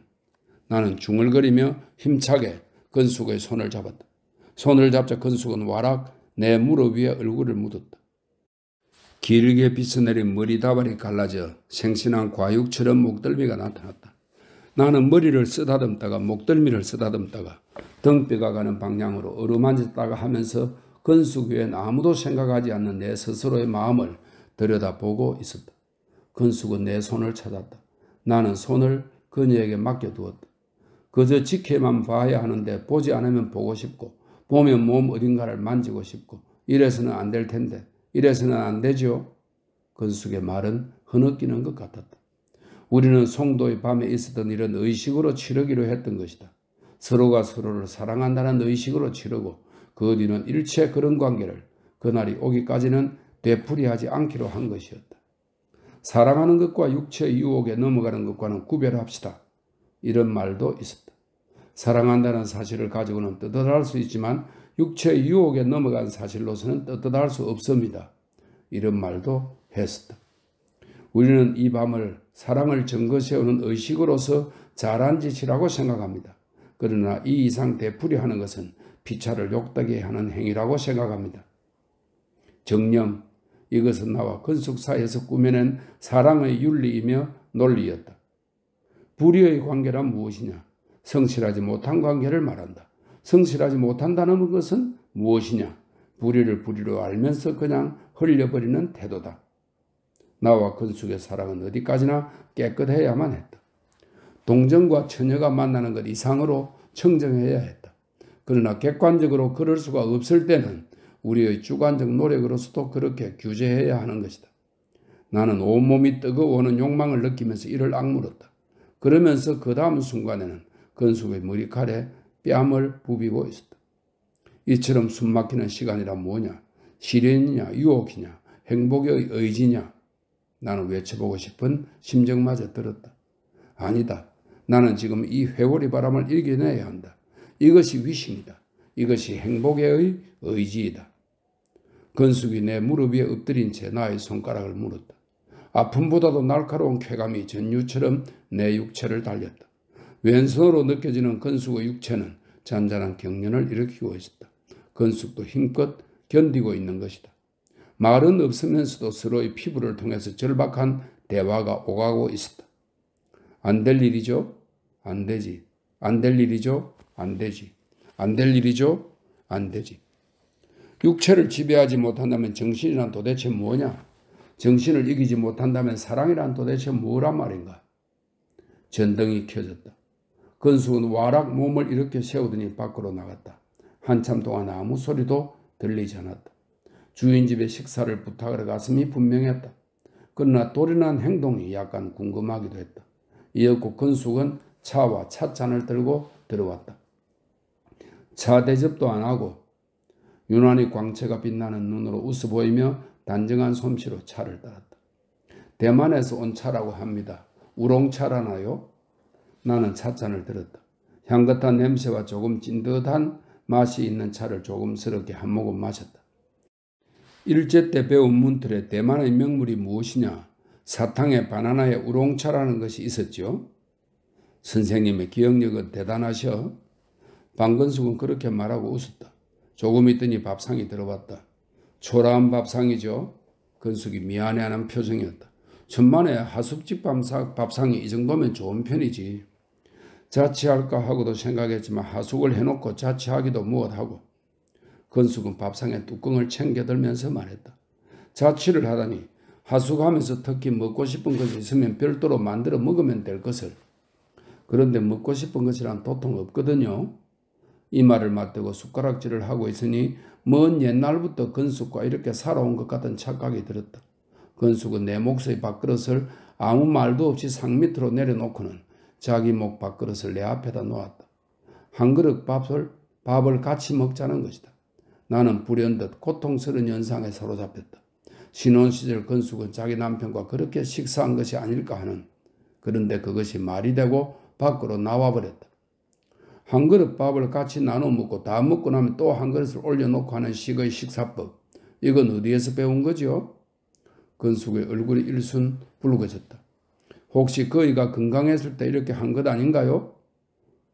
나는 중얼거리며 힘차게 건숙의 손을 잡았다. 손을 잡자 건숙은 와락 내 무릎 위에 얼굴을 묻었다. 길게 빗어내린 머리 다발이 갈라져 생신한 과육처럼 목덜미가 나타났다. 나는 머리를 쓰다듬다가 목덜미를 쓰다듬다가 등뼈가 가는 방향으로 어루만졌다가 하면서 건숙 외엔 아무도 생각하지 않는 내 스스로의 마음을 들여다보고 있었다. 건숙은 내 손을 찾았다. 나는 손을 그녀에게 맡겨두었다. 그저 지켜만 봐야 하는데 보지 않으면 보고 싶고 보면 몸 어딘가를 만지고 싶고 이래서는 안 될 텐데 이래서는 안 되죠. 건숙의 말은 흐느끼는 것 같았다. 우리는 송도의 밤에 있었던 이런 의식으로 치르기로 했던 것이다. 서로가 서로를 사랑한다는 의식으로 치르고 그 뒤는 일체 그런 관계를 그날이 오기까지는 되풀이하지 않기로 한 것이었다. 사랑하는 것과 육체 유혹에 넘어가는 것과는 구별합시다. 이런 말도 있었다. 사랑한다는 사실을 가지고는 떳떳할 수 있지만 육체 유혹에 넘어간 사실로서는 떳떳할 수 없습니다. 이런 말도 했었다. 우리는 이 밤을 사랑을 증거 세우는 의식으로서 잘한 짓이라고 생각합니다. 그러나 이 이상 되풀이하는 것은 피차를 욕되게 하는 행위라고 생각합니다. 정념, 이것은 나와 건숙사에서 꾸며낸 사랑의 윤리이며 논리였다. 불의의 관계란 무엇이냐? 성실하지 못한 관계를 말한다. 성실하지 못한다는 것은 무엇이냐? 불의를 불의로 알면서 그냥 흘려버리는 태도다. 나와 건축의 그 사랑은 어디까지나 깨끗해야만 했다. 동정과 처녀가 만나는 것 이상으로 청정해야 했다. 그러나 객관적으로 그럴 수가 없을 때는 우리의 주관적 노력으로서도 그렇게 규제해야 하는 것이다. 나는 온몸이 뜨거워오는 욕망을 느끼면서 이를 악물었다. 그러면서 그 다음 순간에는 건숙의 머리칼에 뺨을 부비고 있었다. 이처럼 숨막히는 시간이란 뭐냐? 시련이냐? 유혹이냐? 행복의 의지냐? 나는 외쳐보고 싶은 심정마저 들었다. 아니다. 나는 지금 이 회오리 바람을 이겨내야 한다. 이것이 위신이다. 이것이 행복의 의지이다. 건숙이 내 무릎 위에 엎드린 채 나의 손가락을 물었다. 아픔보다도 날카로운 쾌감이 전유처럼 내 육체를 달렸다. 왼손으로 느껴지는 건숙의 육체는 잔잔한 경련을 일으키고 있었다. 건숙도 힘껏 견디고 있는 것이다. 말은 없으면서도 서로의 피부를 통해서 절박한 대화가 오가고 있었다. 안 될 일이죠? 안 되지. 안 될 일이죠? 안 되지. 안 될 일이죠? 안 되지. 육체를 지배하지 못한다면 정신이란 도대체 뭐냐? 정신을 이기지 못한다면 사랑이란 도대체 뭐란 말인가? 전등이 켜졌다. 건수는 와락 몸을 일으켜 세우더니 밖으로 나갔다. 한참 동안 아무 소리도 들리지 않았다. 주인 집에 식사를 부탁을러 갔음이 분명했다. 그러나 돌이난 행동이 약간 궁금하기도 했다. 이윽고 근숙은 차와 찻잔을 들고 들어왔다. 차 대접도 안 하고 유난히 광채가 빛나는 눈으로 웃어 보이며 단정한 솜씨로 차를 따랐다. 대만에서 온 차라고 합니다. 우롱차라나요? 나는 찻잔을 들었다. 향긋한 냄새와 조금 찐듯한 맛이 있는 차를 조금스럽게 한 모금 마셨다. 일제 때 배운 문틀에 대만의 명물이 무엇이냐? 사탕에 바나나에 우롱차라는 것이 있었죠 선생님의 기억력은 대단하셔. 방건숙은 그렇게 말하고 웃었다. 조금 있더니 밥상이 들어왔다. 초라한 밥상이죠. 건숙이 미안해하는 표정이었다. 천만에 하숙집 밥상이 이 정도면 좋은 편이지. 자취할까 하고도 생각했지만 하숙을 해놓고 자취하기도 무엇하고 건숙은 밥상에 뚜껑을 챙겨들면서 말했다. 자취를 하다니 하숙하면서 특히 먹고 싶은 것이 있으면 별도로 만들어 먹으면 될 것을. 그런데 먹고 싶은 것이란 도통 없거든요. 이 말을 맞대고 숟가락질을 하고 있으니 먼 옛날부터 건숙과 이렇게 살아온 것 같은 착각이 들었다. 건숙은 내 목소리 밥그릇을 아무 말도 없이 상 밑으로 내려놓고는 자기 목 밥그릇을 내 앞에다 놓았다. 한 그릇 밥을, 밥을 같이 먹자는 것이다. 나는 불현듯 고통스러운 연상에 사로잡혔다. 신혼 시절 건숙은 자기 남편과 그렇게 식사한 것이 아닐까 하는 그런데 그것이 말이 되고 밖으로 나와버렸다. 한 그릇 밥을 같이 나눠 먹고 다 먹고 나면 또 한 그릇을 올려놓고 하는 식의 식사법. 이건 어디에서 배운 거지 건숙의 얼굴이 일순 붉어졌다. 혹시 그이가 건강했을 때 이렇게 한 것 아닌가요?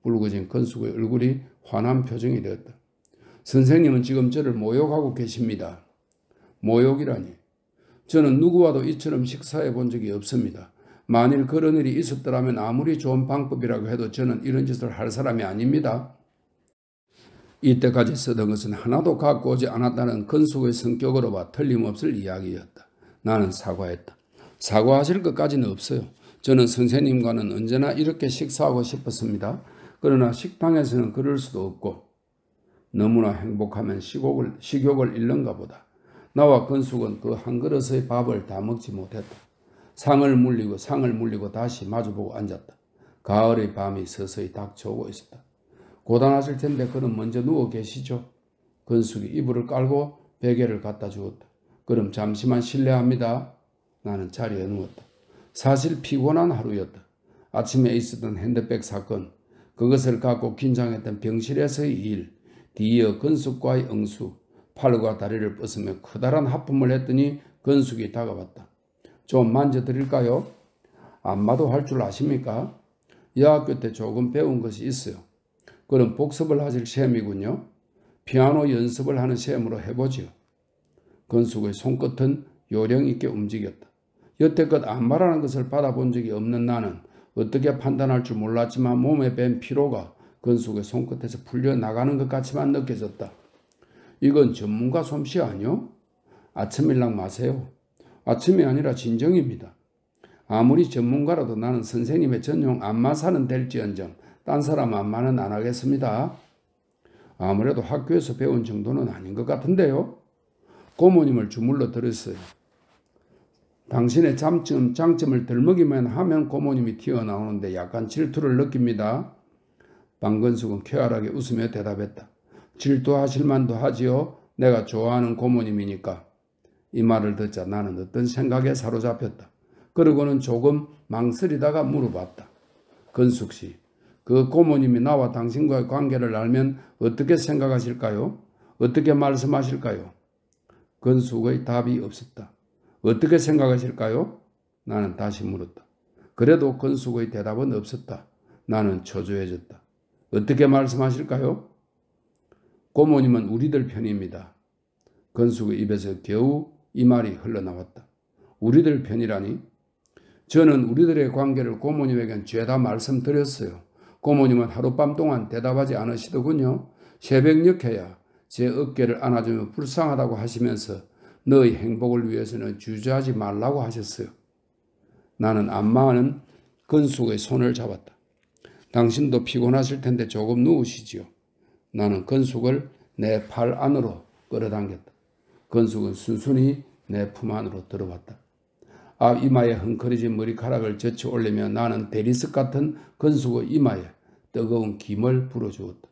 붉어진 건숙의 얼굴이 환한 표정이 되었다. 선생님은 지금 저를 모욕하고 계십니다. 모욕이라니. 저는 누구와도 이처럼 식사해 본 적이 없습니다. 만일 그런 일이 있었더라면 아무리 좋은 방법이라고 해도 저는 이런 짓을 할 사람이 아닙니다. 이때까지 쓰던 것은 하나도 갖고 오지 않았다는 근수의 성격으로 봐 틀림없을 이야기였다. 나는 사과했다. 사과하실 것까지는 없어요. 저는 선생님과는 언제나 이렇게 식사하고 싶었습니다. 그러나 식당에서는 그럴 수도 없고 너무나 행복하면 식욕을, 식욕을 잃는가 보다. 나와 건숙은 그 한 그릇의 밥을 다 먹지 못했다. 상을 물리고 상을 물리고 다시 마주보고 앉았다. 가을의 밤이 서서히 닥쳐오고 있었다. 고단하실 텐데 그는 먼저 누워 계시죠. 건숙이 이불을 깔고 베개를 갖다 주었다. 그럼 잠시만 실례합니다. 나는 자리에 누웠다. 사실 피곤한 하루였다. 아침에 있었던 핸드백 사건, 그것을 갖고 긴장했던 병실에서의 일, 뒤이어 건숙과의 응수, 팔과 다리를 뻗으며 커다란 하품을 했더니 건숙이 다가왔다. 좀 만져드릴까요? 안마도 할 줄 아십니까? 여학교 때 조금 배운 것이 있어요. 그럼 복습을 하실 셈이군요 피아노 연습을 하는 셈으로 해보지요. 건숙의 손끝은 요령 있게 움직였다. 여태껏 안마라는 것을 받아본 적이 없는 나는 어떻게 판단할 줄 몰랐지만 몸에 뱀 피로가 건속의 손끝에서 풀려나가는 것 같이만 느껴졌다. 이건 전문가 솜씨 아니요? 아침일랑 마세요. 아침이 아니라 진정입니다. 아무리 전문가라도 나는 선생님의 전용 안마사는 될지언정 딴 사람 안마는 안 하겠습니다. 아무래도 학교에서 배운 정도는 아닌 것 같은데요. 고모님을 주물러 들었어요. 당신의 장점, 장점을 덜먹이면 하면 고모님이 튀어나오는데 약간 질투를 느낍니다. 방건숙은 쾌활하게 웃으며 대답했다. 질투하실 만도 하지요. 내가 좋아하는 고모님이니까. 이 말을 듣자 나는 어떤 생각에 사로잡혔다. 그러고는 조금 망설이다가 물어봤다. 건숙 씨, 그 고모님이 나와 당신과의 관계를 알면 어떻게 생각하실까요? 어떻게 말씀하실까요? 건숙의 답이 없었다. 어떻게 생각하실까요? 나는 다시 물었다. 그래도 건숙의 대답은 없었다. 나는 초조해졌다. 어떻게 말씀하실까요? 고모님은 우리들 편입니다. 건숙의 입에서 겨우 이 말이 흘러나왔다. 우리들 편이라니? 저는 우리들의 관계를 고모님에겐 죄다 말씀드렸어요. 고모님은 하룻밤 동안 대답하지 않으시더군요. 새벽녘에야 제 어깨를 안아주며 불쌍하다고 하시면서 너의 행복을 위해서는 주저하지 말라고 하셨어요. 나는 안마하는 근숙의 손을 잡았다. 당신도 피곤하실 텐데 조금 누우시지요. 나는 건숙을 내 팔 안으로 끌어당겼다. 건숙은 순순히 내 품 안으로 들어왔다. 아 이마에 헝클어진 머리카락을 젖혀 올리며 나는 대리석 같은 건숙의 이마에 뜨거운 김을 불어주었다.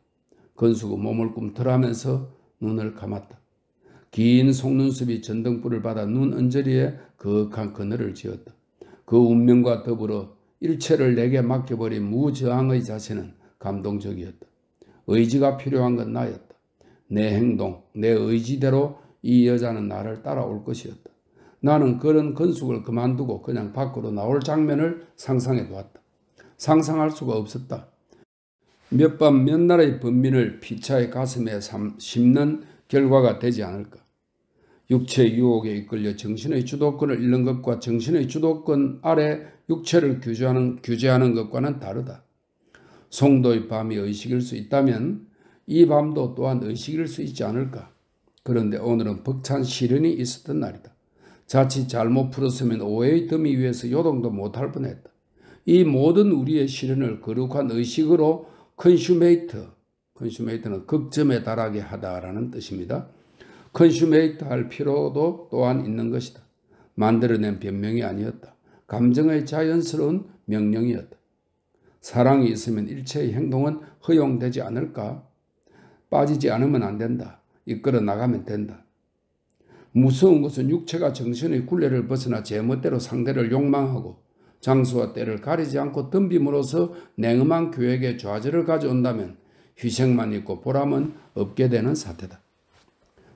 건숙은 몸을 꿈틀하면서 눈을 감았다. 긴 속눈썹이 전등불을 받아 눈 언저리에 거한 그늘을 지었다. 그 운명과 더불어 일체를 내게 맡겨버린 무저항의 자세는 감동적이었다. 의지가 필요한 건 나였다. 내 행동, 내 의지대로 이 여자는 나를 따라올 것이었다. 나는 그런 건숙을 그만두고 그냥 밖으로 나올 장면을 상상해 보았다. 상상할 수가 없었다. 몇 밤 몇 날의 번민을 피차의 가슴에 삼, 심는 결과가 되지 않을까. 육체의 유혹에 이끌려 정신의 주도권을 잃는 것과 정신의 주도권 아래 육체를 규제하는, 규제하는 것과는 다르다. 송도의 밤이 의식일 수 있다면 이 밤도 또한 의식일 수 있지 않을까. 그런데 오늘은 벅찬 시련이 있었던 날이다. 자칫 잘못 풀었으면 오해의 더미 위에서 요동도 못할 뻔했다. 이 모든 우리의 시련을 거룩한 의식으로 컨슈메이트, 컨슈메이트는 극점에 달하게 하다라는 뜻입니다. 컨슈메이트 할 필요도 또한 있는 것이다. 만들어낸 변명이 아니었다. 감정의 자연스러운 명령이었다. 사랑이 있으면 일체의 행동은 허용되지 않을까? 빠지지 않으면 안 된다. 이끌어 나가면 된다. 무서운 것은 육체가 정신의 굴레를 벗어나 제멋대로 상대를 욕망하고 장수와 때를 가리지 않고 덤빔으로써 냉엄한 교역의 좌절을 가져온다면 희생만 있고 보람은 없게 되는 사태다.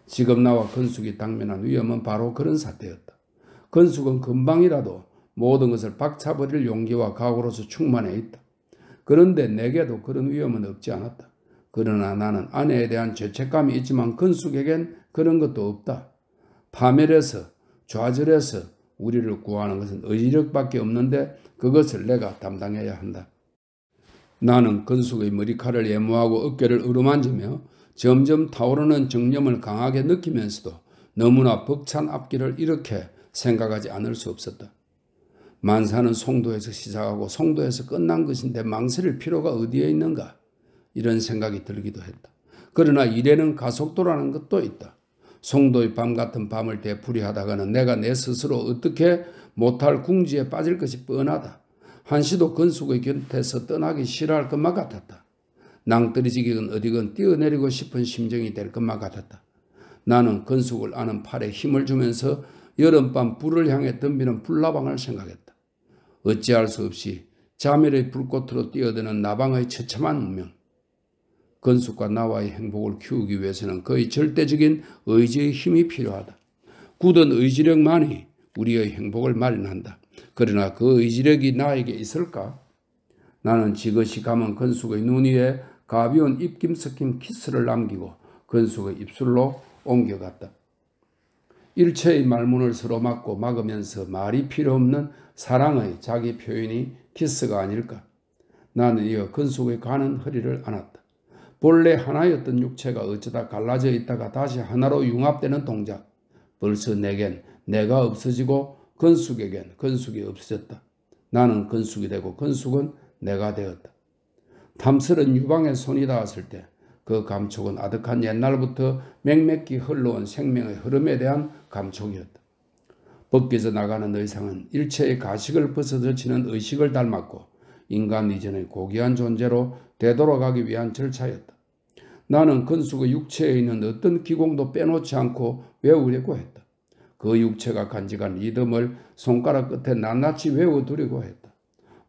지금 나와 건숙이 당면한 위험은 바로 그런 사태였다. 건숙은 금방이라도 모든 것을 박차버릴 용기와 각오로서 충만해 있다. 그런데 내게도 그런 위험은 없지 않았다. 그러나 나는 아내에 대한 죄책감이 있지만 건숙에겐 그런 것도 없다. 파멸해서 좌절해서 우리를 구하는 것은 의지력밖에 없는데 그것을 내가 담당해야 한다. 나는 건숙의 머리카락을 예모하고 어깨를 으르만지며 점점 타오르는 정념을 강하게 느끼면서도 너무나 벅찬 앞길을 이렇게 생각하지 않을 수 없었다. 만사는 송도에서 시작하고 송도에서 끝난 것인데 망설일 필요가 어디에 있는가 이런 생각이 들기도 했다. 그러나 이래는 가속도라는 것도 있다. 송도의 밤 같은 밤을 되풀이하다가는 내가 내 스스로 어떻게 못할 궁지에 빠질 것이 뻔하다. 한시도 근숙의 곁에서 떠나기 싫어할 것만 같았다. 낭떠러지기건 어디건 뛰어내리고 싶은 심정이 될 것만 같았다. 나는 건숙을 아는 팔에 힘을 주면서 여름밤 불을 향해 덤비는 불나방을 생각했다. 어찌할 수 없이 자멸의 불꽃으로 뛰어드는 나방의 처참한 운명. 건숙과 나와의 행복을 키우기 위해서는 거의 절대적인 의지의 힘이 필요하다. 굳은 의지력만이 우리의 행복을 마련한다. 그러나 그 의지력이 나에게 있을까? 나는 지그시 감은 건숙의 눈 위에 가벼운 입김 섞인 키스를 남기고 건숙의 입술로 옮겨갔다. 일체의 말문을 서로 막고 막으면서 말이 필요 없는 사랑의 자기 표현이 키스가 아닐까. 나는 이어 건숙의 가는 허리를 안았다. 본래 하나였던 육체가 어쩌다 갈라져 있다가 다시 하나로 융합되는 동작. 벌써 내겐 내가 없어지고 건숙에겐 건숙이 없어졌다. 나는 건숙이 되고 건숙은 내가 되었다. 탐스런 유방의 손이 닿았을 때 그 감촉은 아득한 옛날부터 맹맥히 흘러온 생명의 흐름에 대한 감촉이었다. 벗겨져 나가는 의상은 일체의 가식을 벗어지는 의식을 닮았고 인간 이전의 고귀한 존재로 되돌아가기 위한 절차였다. 나는 근수의 육체에 있는 어떤 기공도 빼놓지 않고 외우려고 했다. 그 육체가 간직한 리듬을 손가락 끝에 낱낱이 외워두려고 했다.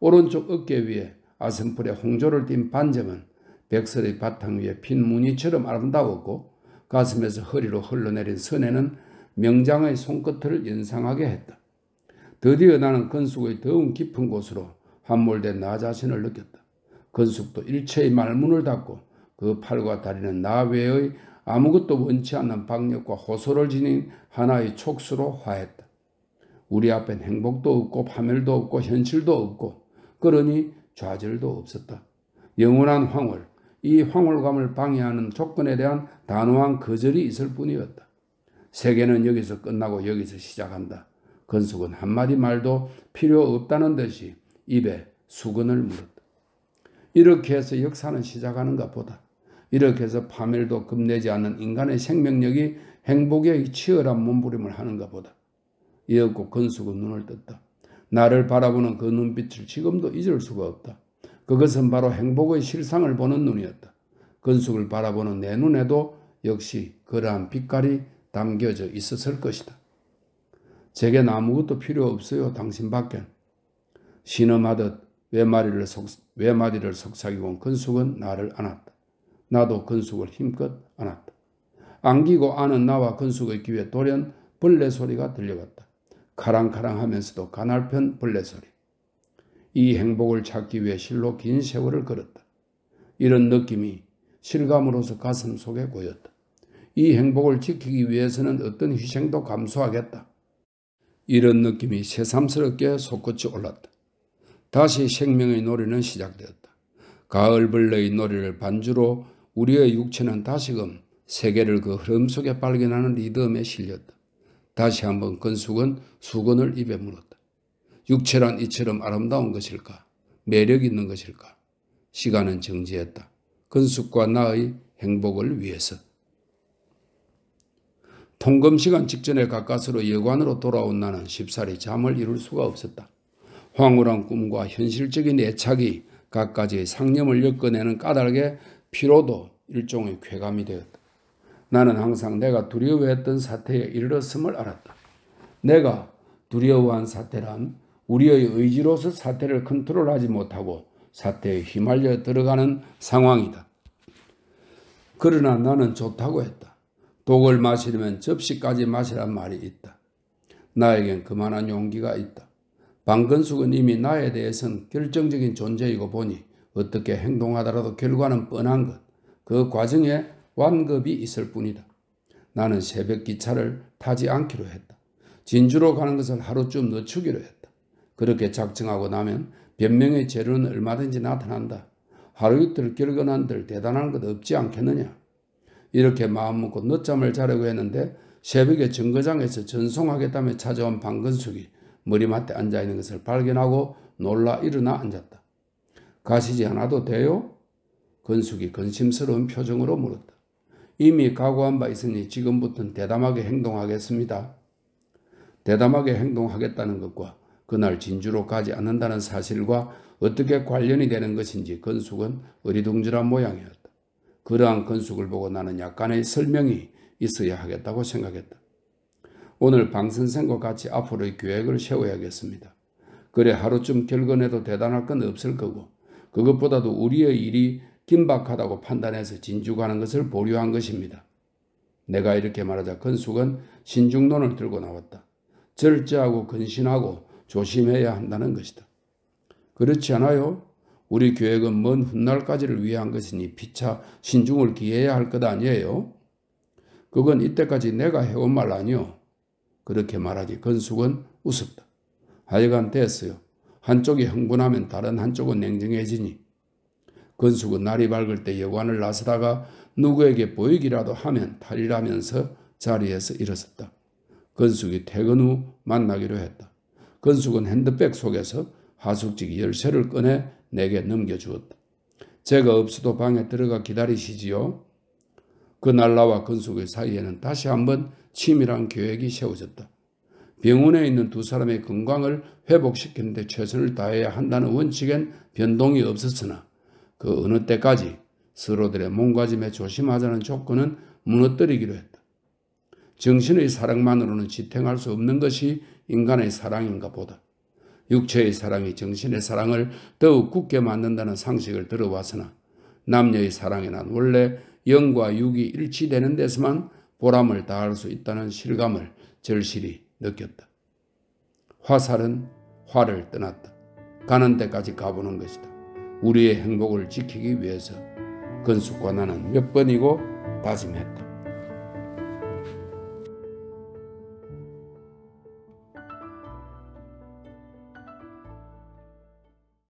오른쪽 어깨 위에 아성풀의 홍조를 띤 반점은 백설의 바탕 위에 핀 무늬처럼 아름다웠고 가슴에서 허리로 흘러내린 선에는 명장의 손끝을 연상하게 했다. 드디어 나는 건숙의 더운 깊은 곳으로 함몰된 나 자신을 느꼈다. 건숙도 일체의 말문을 닫고 그 팔과 다리는 나 외의 아무것도 원치 않는 박력과 호소를 지닌 하나의 촉수로 화했다. 우리 앞엔 행복도 없고 파멸도 없고 현실도 없고 그러니 좌절도 없었다. 영원한 황홀, 이 황홀감을 방해하는 조건에 대한 단호한 거절이 있을 뿐이었다. 세계는 여기서 끝나고 여기서 시작한다. 건숙은 한마디 말도 필요 없다는 듯이 입에 수건을 물었다. 이렇게 해서 역사는 시작하는가 보다. 이렇게 해서 파멸도 겁내지 않는 인간의 생명력이 행복의 치열한 몸부림을 하는가 보다. 이윽고 건숙은 눈을 떴다. 나를 바라보는 그 눈빛을 지금도 잊을 수가 없다. 그것은 바로 행복의 실상을 보는 눈이었다. 건숙을 바라보는 내 눈에도 역시 그러한 빛깔이 담겨져 있었을 것이다. 제겐 아무것도 필요 없어요. 당신밖엔. 신음하듯 외마리를, 속, 외마리를 속삭이고 근숙은 나를 안았다. 나도 근숙을 힘껏 안았다. 안기고 안은 나와 근숙의 귀에 돌연 벌레 소리가 들려갔다. 카랑카랑 하면서도 가날편 벌레소리. 이 행복을 찾기 위해 실로 긴 세월을 걸었다. 이런 느낌이 실감으로서 가슴 속에 고였다. 이 행복을 지키기 위해서는 어떤 희생도 감수하겠다. 이런 느낌이 새삼스럽게 솟구치 올랐다. 다시 생명의 놀이는 시작되었다. 가을벌레의 놀이를 반주로 우리의 육체는 다시금 세계를 그 흐름 속에 발견하는 리듬에 실렸다. 다시 한번 건숙은 수건을 입에 물었다. 육체란 이처럼 아름다운 것일까? 매력 있는 것일까? 시간은 정지했다. 건숙과 나의 행복을 위해서. 통금 시간 직전에 가까스로 여관으로 돌아온 나는 쉽사리 잠을 이룰 수가 없었다. 황홀한 꿈과 현실적인 애착이 각가지의 상념을 엮어내는 까닭에 피로도 일종의 쾌감이 되었다. 나는 항상 내가 두려워했던 사태에 이르렀음을 알았다. 내가 두려워한 사태란 우리의 의지로서 사태를 컨트롤하지 못하고 사태에 휘말려 들어가는 상황이다. 그러나 나는 좋다고 했다. 독을 마시려면 접시까지 마시란 말이 있다. 나에겐 그만한 용기가 있다. 방근숙은 이미 나에 대해선 결정적인 존재이고 보니 어떻게 행동하더라도 결과는 뻔한 것. 그 과정에 완급이 있을 뿐이다. 나는 새벽 기차를 타지 않기로 했다. 진주로 가는 것을 하루쯤 늦추기로 했다. 그렇게 작정하고 나면 변명의 재료는 얼마든지 나타난다. 하루 이틀 결근한들 대단한 것 없지 않겠느냐. 이렇게 마음먹고 늦잠을 자려고 했는데 새벽에 정거장에서 전송하겠다며 찾아온 방근숙이 머리맡에 앉아있는 것을 발견하고 놀라 일어나 앉았다. 가시지 않아도 돼요? 근숙이 근심스러운 표정으로 물었다. 이미 각오한 바 있으니 지금부터는 대담하게 행동하겠습니다. 대담하게 행동하겠다는 것과 그날 진주로 가지 않는다는 사실과 어떻게 관련이 되는 것인지 건숙은 어리둥절한 모양이었다. 그러한 건숙을 보고 나는 약간의 설명이 있어야 하겠다고 생각했다. 오늘 방선생과 같이 앞으로의 계획을 세워야겠습니다. 그래 하루쯤 결근해도 대단할 건 없을 거고 그것보다도 우리의 일이 긴박하다고 판단해서 진주하는 것을 보류한 것입니다. 내가 이렇게 말하자 건숙은 신중론을 들고 나왔다. 절제하고 근신하고 조심해야 한다는 것이다. 그렇지 않아요? 우리 계획은 먼 훗날까지를 위한 것이니 피차 신중을 기해야 할 것 아니에요? 그건 이때까지 내가 해온 말 아니오. 그렇게 말하기 건숙은 웃었다. 하여간 됐어요. 한쪽이 흥분하면 다른 한쪽은 냉정해지니 건수은 날이 밝을 때 여관을 나서다가 누구에게 보이기라도 하면 탈이라면서 자리에서 일어섰다. 건숙이 퇴근 후 만나기로 했다. 건숙은 핸드백 속에서 하숙직 열쇠를 꺼내 내게 넘겨주었다. 제가 없어도 방에 들어가 기다리시지요. 그날 나와 건숙의 사이에는 다시 한번 치밀한 계획이 세워졌다. 병원에 있는 두 사람의 건강을 회복시키는데 최선을 다해야 한다는 원칙엔 변동이 없었으나 그 어느 때까지 서로들의 몸가짐에 조심하자는 조건은 무너뜨리기로 했다. 정신의 사랑만으로는 지탱할 수 없는 것이 인간의 사랑인가 보다. 육체의 사랑이 정신의 사랑을 더욱 굳게 만든다는 상식을 들어왔으나 남녀의 사랑에는 원래 영과 육이 일치되는 데서만 보람을 다할 수 있다는 실감을 절실히 느꼈다. 화살은 화를 떠났다. 가는 데까지 가보는 것이다. 우리의 행복을 지키기 위해서 건축 권한은 몇 번이고 다짐했다.